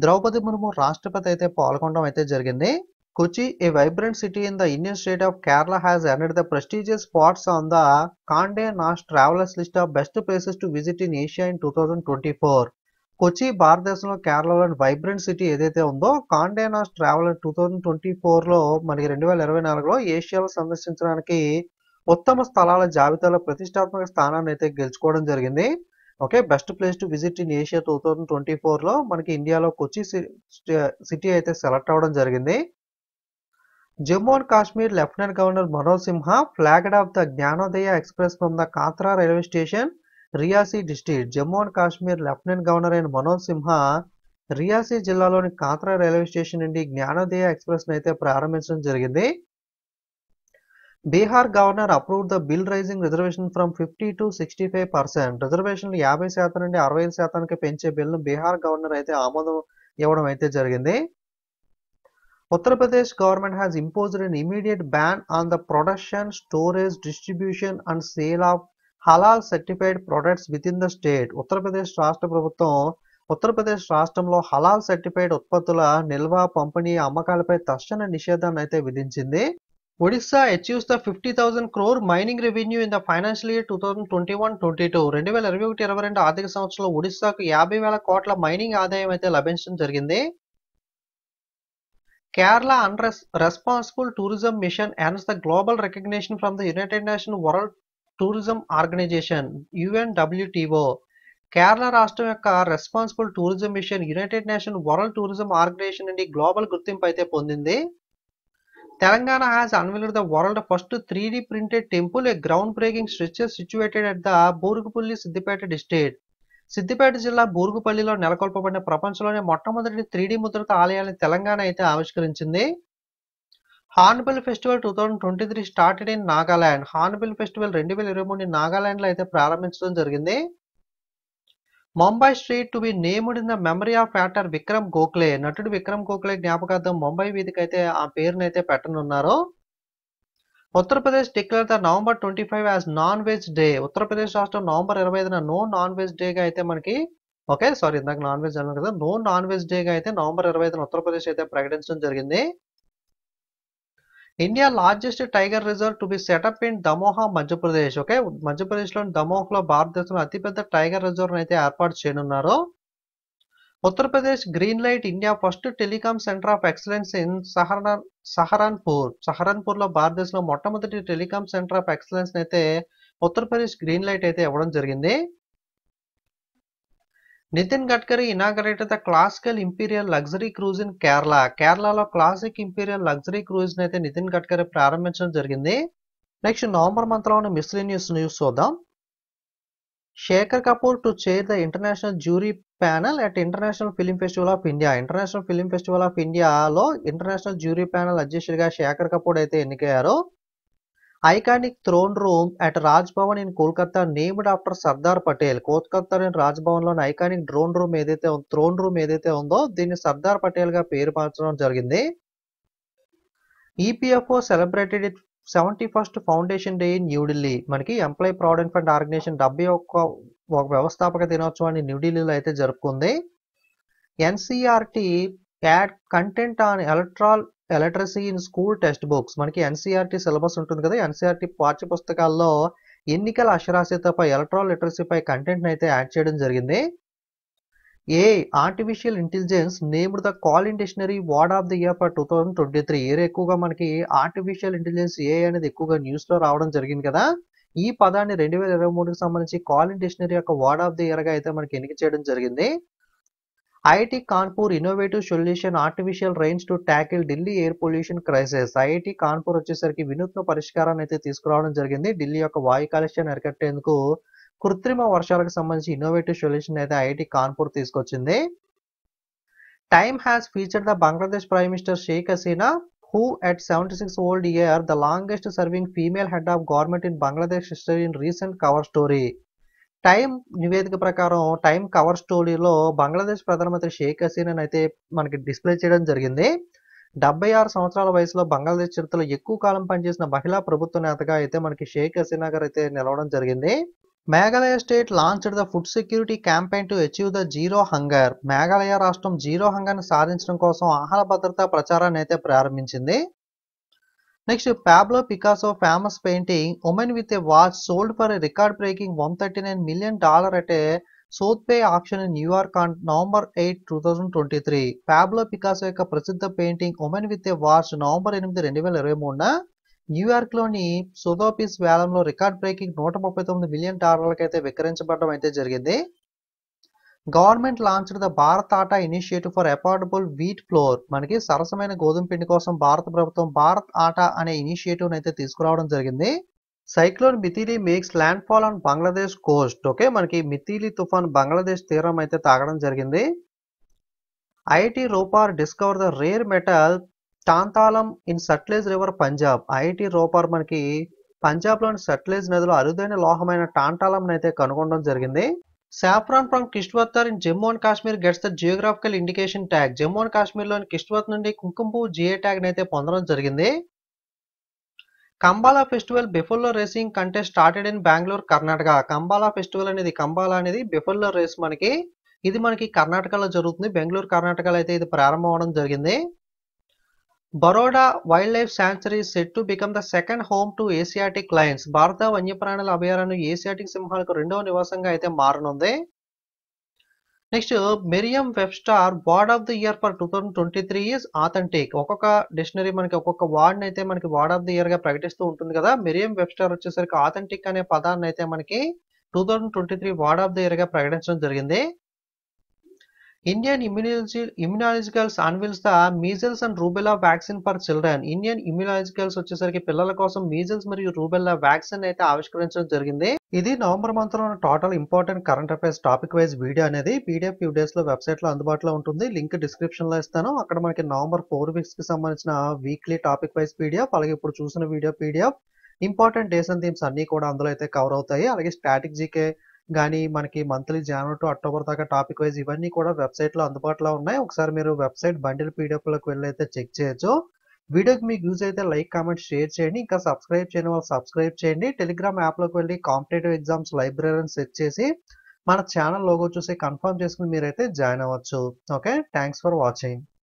ద్రౌపది ముర్ము రాష్ట్రపతి అయితే పాల్గొనడం అయితే జరిగింది Kochi a vibrant city in the Indian state of Kerala has earned the prestigious spots on the Conde Nast travellers list of best places to visit in Asia in two thousand twenty four Kochi భారతదేశంలో కేరళలోని vibrant city ఏదైతే ఉందో Conde Nast travel two thousand twenty ఫోర్లో మనకి రెండు వేల ఇరవై నాలుగులో ఏషియాలో సందర్శించడానికి ఉత్తమ స్థలాల జాబితాలో ప్రతిష్టాత్మక స్థానాన్ని అయితే గెలుచుకోవడం జరిగింది okay best place to visit in Asia two thousand twenty ఫోర్లో మనకి ఇండియాలో కొచ్చి సిటీ అయితే సెలెక్ట్ అవ్వడం జరిగింది Jammu and Kashmir lieutenant governor Manoj Sinha flagged off the Gyanodaya express from the Katra railway station Reasi district Jammu and Kashmir lieutenant governor అయిన మనోజ్ సింహ రియాసీ జిల్లాలోని కాత్రా రైల్వే స్టేషన్ నుండి జ్ఞానోదయ ను అయితే ప్రారంభించడం జరిగింది Bihar governor approve the bill raising reservation from fifty to sixty five percent రిజర్వేషన్లు యాభై శాతం నుండి అరవై ఐదు శాతానికి పెంచే బిల్ను బీహార్ గవర్నర్ అయితే ఆమోదం ఇవ్వడం అయితే జరిగింది Uttar Pradesh government has imposed an immediate ban on the production storage distribution and sale of halal certified products with in the state Uttar Pradesh రాష్ట్ర ప్రభుత్వం ఉత్తరప్రదేశ్ రాష్ట్రంలో హలాల్ సర్టిఫైడ్ ఉత్పత్తుల నిల్వ పంపిణీ అమ్మకాలపై తక్షణ నిషేధాన్ని అయితే విధించింది Odisha achieves the fifty thousand crore mining revenue in the financial year two thousand twenty one twenty two రెండు వేల ఇరవై ఒకటి ఇరవై రెండు ఆర్థిక సంవత్సరంలో ఒడిస్సాకు యాభై వేల కోట్ల మైనింగ్ ఆదాయం అయితే లభించడం జరిగింది Kerala an responsible tourism mission అండ్స్ the global recognition from the united nation world tourism organisation WTO Kerala రాష్ట్రం యొక్క responsible tourism mission united nation world tourism organisation అండి గ్లోబల్ గుర్తింపు అయితే పొందింది Telangana has unveiled the world first three D printed temple a groundbreaking structure situated at the Burugupalli Siddipet district Siddipet జిల్లా బూరుగుపల్లిలో నెలకొల్పబడిన ప్రపంచంలోనే మొట్టమొదటి త్రీ డి ముద్రత ఆలయాన్ని తెలంగాణ అయితే ఆవిష్కరించింది Hornbill festival two thousand twenty three started in Nagaland Hornbill festival రెండు వేల ఇరవై మూడు లో అయితే ప్రారంభించడం జరిగింది Mumbai street to be named in the memory of actor Vikram Gokhale నటుడు విక్రమ్ గోఖలే జ్ఞాపకార్థం ముంబై వీధికి అయితే ఆ పేరును అయితే పెట్టనున్నారు Uttar Pradesh declare the November twenty five as non veg day Uttar Pradesh రాష్ట్రం నవంబర్ ఇరవై ఐదున నో నాన్ వెజ్ డేగా అయితే మనకి ఓకే సారీ ఇందాక నాన్ వెజ్ అన్నారు కదా నో నాన్ వెజ్ డేగా అయితే నవంబర్ ఇరవై ఐదున ఉత్తరప్రదేశ్ అయితే ప్రకటించడం జరిగింది India largest tiger reserve to be set up in Damoh Madhya Pradesh okay మధ్యప్రదేశ్లోని దమోహలో భారతదేశంలో అతిపెద్ద టైగర్ రిజర్వ్ అయితే ఏర్పాటు చేయనున్నారు Uttar Pradesh green light India first telecom centre of excellence in సహరాన్ సహరాన్పూర్ సహరాన్పూర్లో భారతదేశంలో మొట్టమొదటి టెలికాం సెంటర్ ఆఫ్ ఎక్సలెన్స్ అయితే ఉత్తరప్రదేశ్ గ్రీన్ లైట్ అయితే ఇవ్వడం జరిగింది Nitin Gadkari inaugurated the classical imperial luxury cruise in Kerala కేరళలో క్లాసిక్ ఇంపీరియల్ లగ్జరీ క్రూజ్ అయితే నితిన్ గడ్కరీ ప్రారంభించడం జరిగింది నెక్స్ట్ నవంబర్ లో ఉన్న మిస్లీనియస్ న్యూస్ చూద్దాం Shekhar Kapur to chair the international jury panel at international film festival of India international film festival of ఇండియాలో international jury panel అధ్యక్షుడిగా శేఖర్ కపూర్ అయితే ఎన్నికయ్యారు iconic throne room at Raj Bhavan in Kolkata named after Sardar Patel Kolkata and Raj Bhavan లోని iconic drone room ఏదైతే throne room ఏదైతే ఉందో దీన్ని సర్దార్ పటేల్ గా పేరు మార్చడం జరిగింది EPFO e celebrated it seventy first foundation day in New Delhi మనకి ఎంప్లాయీ ప్రావిడెంట్ ఫండ్ ఆర్గనైజేషన్ డెబ్బై ఒక్క ఒక వ్యవస్థాపక దినోత్సవాన్ని న్యూఢిల్లీలో అయితే జరుపుకుంది NCERT add content on electoral literacy in school textbooks మనకి ఎన్సీఆర్టీ సిలబస్ e ఉంటుంది కదా ఎన్సీఆర్టీ e పాఠ్య పుస్తకాల్లో ఎన్నికల అక్షరాస్యతపై ఎలక్ట్రాల్ లిటరసీపై కంటెంట్ని అయితే యాడ్ చేయడం జరిగింది a artificial intelligence named the in dictionary word of the year for two thousand twenty three year ఎక్కువగా మనకి ఆర్టిఫిషియల్ ఇంటెలిజెన్స్ ఏ అనేది ఎక్కువగా న్యూస్లో రావడం జరిగింది కదా ఈ పదాన్ని రెండు వేల ఇరవై మూడుకి సంబంధించి ఇన్ డిక్షనరీ యొక్క వార్డ్ ఆఫ్ ది గా అయితే మనకి ఎన్నిక చేయడం జరిగింది IIT Kanpur innovative solution artificial rain to tackle Delhi air pollution crisis IIT Kanpur వచ్చేసరికి వినూత్న పరిష్కారాన్ని అయితే తీసుకురావడం జరిగింది ఢిల్లీ యొక్క వాయు కాలుష్యాన్ని అరికట్టేందుకు కృత్రిమ వర్షాలకు సంబంధించి ఇన్నోవేటివ్ సొల్యూషన్ అయితే ఐఐటి కాన్పూర్ తీసుకొచ్చింది Time has featured the Bangladesh prime minister Sheikh Hasina who at seventy six old year the longest serving female head of government in Bangladesh history in recent cover story Time నివేదిక ప్రకారం టైమ్ కవర్ స్టోరీలో బంగ్లాదేశ్ ప్రధానమంత్రి షేక్ హసీనాని అయితే మనకి display చేయడం జరిగింది డెబ్బై ఆరు సంవత్సరాల వయసులో బంగ్లాదేశ్ చరిత్రలో ఎక్కువ కాలం పనిచేసిన మహిళా ప్రభుత్వ నేతగా అయితే మనకి షేక్ హసీనా గారు అయితే నిలవడం జరిగింది Meghalaya state launched the food security campaign to achieve the zero hunger Meghalaya రాష్ట్రం జీరో హంగర్ని సాధించడం కోసం ఆహార భద్రతా ప్రచారాన్ని అయితే ప్రారంభించింది next Pablo Picasso famous painting women with with watch sold for record breaking one thirty nine million dollar అంటే a సోత్పే auction in New York on November eight two thousand twenty three Pablo Picasso యొక్క ప్రసిద్ధ painting women with a watch November ఎనిమిది రెండు వేల ఇరవై మూడున లోని సోదోపిస్ వేలంలో రికార్డ్ బ్రేకింగ్ నూట ముప్పై తొమ్మిది మిలియన్ డాలర్లకైతే విక్రయించబడడం అయితే జరిగింది government launched the Bharat Atta initiative for affordable wheat flour మనకి సరసమైన గోధుమ పిండి కోసం భారత ప్రభుత్వం భారత్ ఆటా అనే ఇనిషియేటివ్ అయితే తీసుకురావడం జరిగింది cyclone Mithili makes landfall on Bangladesh coast okay మనకి మిథిలి తుఫాన్ బంగ్లాదేశ్ తీరం అయితే తాగడం జరిగింది IIT Ropar discover the rare metal tantalum in Sutlej river Punjab IIT Ropar మనకి పంజాబ్లోని సట్లేజ్ నదిలో అరుదైన లోహమైన టాంటాలం అయితే కనుగొనడం జరిగింది saffron from Kishtwar in Jammu and Kashmir gets the geographical indication tag Jammu and కాశ్మీర్లోని కిష్వత్ నుండి కుంకుమ జిఏ ట్యాగ్ అయితే పొందడం జరిగింది కంబాలా ఫెస్టివల్ బిఫల్లో రేసింగ్ కంటే started in Bengaluru Karnataka Kambala festival అనేది కంబాలా అనేది బిఫల్లో రేస్ మనకి ఇది మనకి కర్ణాటకలో జరుగుతుంది బెంగళూరు కర్ణాటకలో అయితే ఇది ప్రారంభం అవడం జరిగింది Baroda wildlife sanctuary set to become the second home to Asiatic lions భారత వన్యప్రాణుల అభయారణ్యం ఏసియాటిక్ సింహాలకు రెండవ నివాసంగా అయితే మారనుంది next Merriam Webster word of the year for two thousand twenty three is authentic ఒక్కొక్క డిక్షనరీ మనకి ఒక్కొక్క వార్డ్ని అయితే మనకి వార్డ్ ఆఫ్ ది ఇయర్గా ప్రకటిస్తూ ఉంటుంది కదా మెరియం వెబ్ స్టార్ వచ్చేసరికి ఆథెంటిక్ అనే పదాన్ని అయితే మనకి two thousand twenty three word of the గా ప్రకటించడం జరిగింది ఇండియన్ ఇమ్యూనిజీ immunologicals unveils the measles and rubella vaccine for children Indian immunologicals వచ్చేసరికి పిల్లల కోసం మీజల్స్ మరియు రూబెల్లా వ్యాక్సిన్ అయితే ఆవిష్కరించడం జరిగింది ఇది నవంబర్ మంత్ లో total important current affairs topic wise video అనేది పీడిఎఫ్ ఫ్యూ డేస్ లో వెబ్సైట్ లో అందుబాటులో ఉంటుంది లింక్ డిస్క్రిప్షన్ లో ఇస్తాను అక్కడ మనకి నవంబర్ ఫోర్ వీక్స్ కి సంబంధించిన వీక్లీ టాపిక్ వైజ్ పీడిఎఫ్ అలాగే ఇప్పుడు చూసిన video PDF important days and themes అన్ని కూడా అందులో అయితే కవర్ అవుతాయి అలాగే జీకే కానీ మనకి మంత్లీ జనవరి టు అక్టోబర్ దాకా టాపిక్ వైజ్ ఇవన్నీ కూడా వెబ్సైట్లో అందుబాటులో ఉన్నాయి ఒకసారి మీరు వెబ్సైట్ బండిల్ పీడిఎఫ్లోకి వెళ్ళి అయితే చెక్ చేయొచ్చు వీడియోకి మీకు యూజ్ అయితే లైక్ కామెంట్ షేర్ చేయండి ఇంకా సబ్స్క్రైబ్ చేయని వాళ్ళు సబ్స్క్రైబ్ చేయండి టెలిగ్రామ్ యాప్లోకి వెళ్ళి కాంపిటేటివ్ ఎగ్జామ్స్ లైబ్రరీని సెర్చ్ చేసి మన ఛానల్ లోగో చూసి కన్ఫర్మ్ చేసుకుని మీరైతే జాయిన్ అవ్వచ్చు ఓకే థ్యాంక్స్ ఫర్ వాచింగ్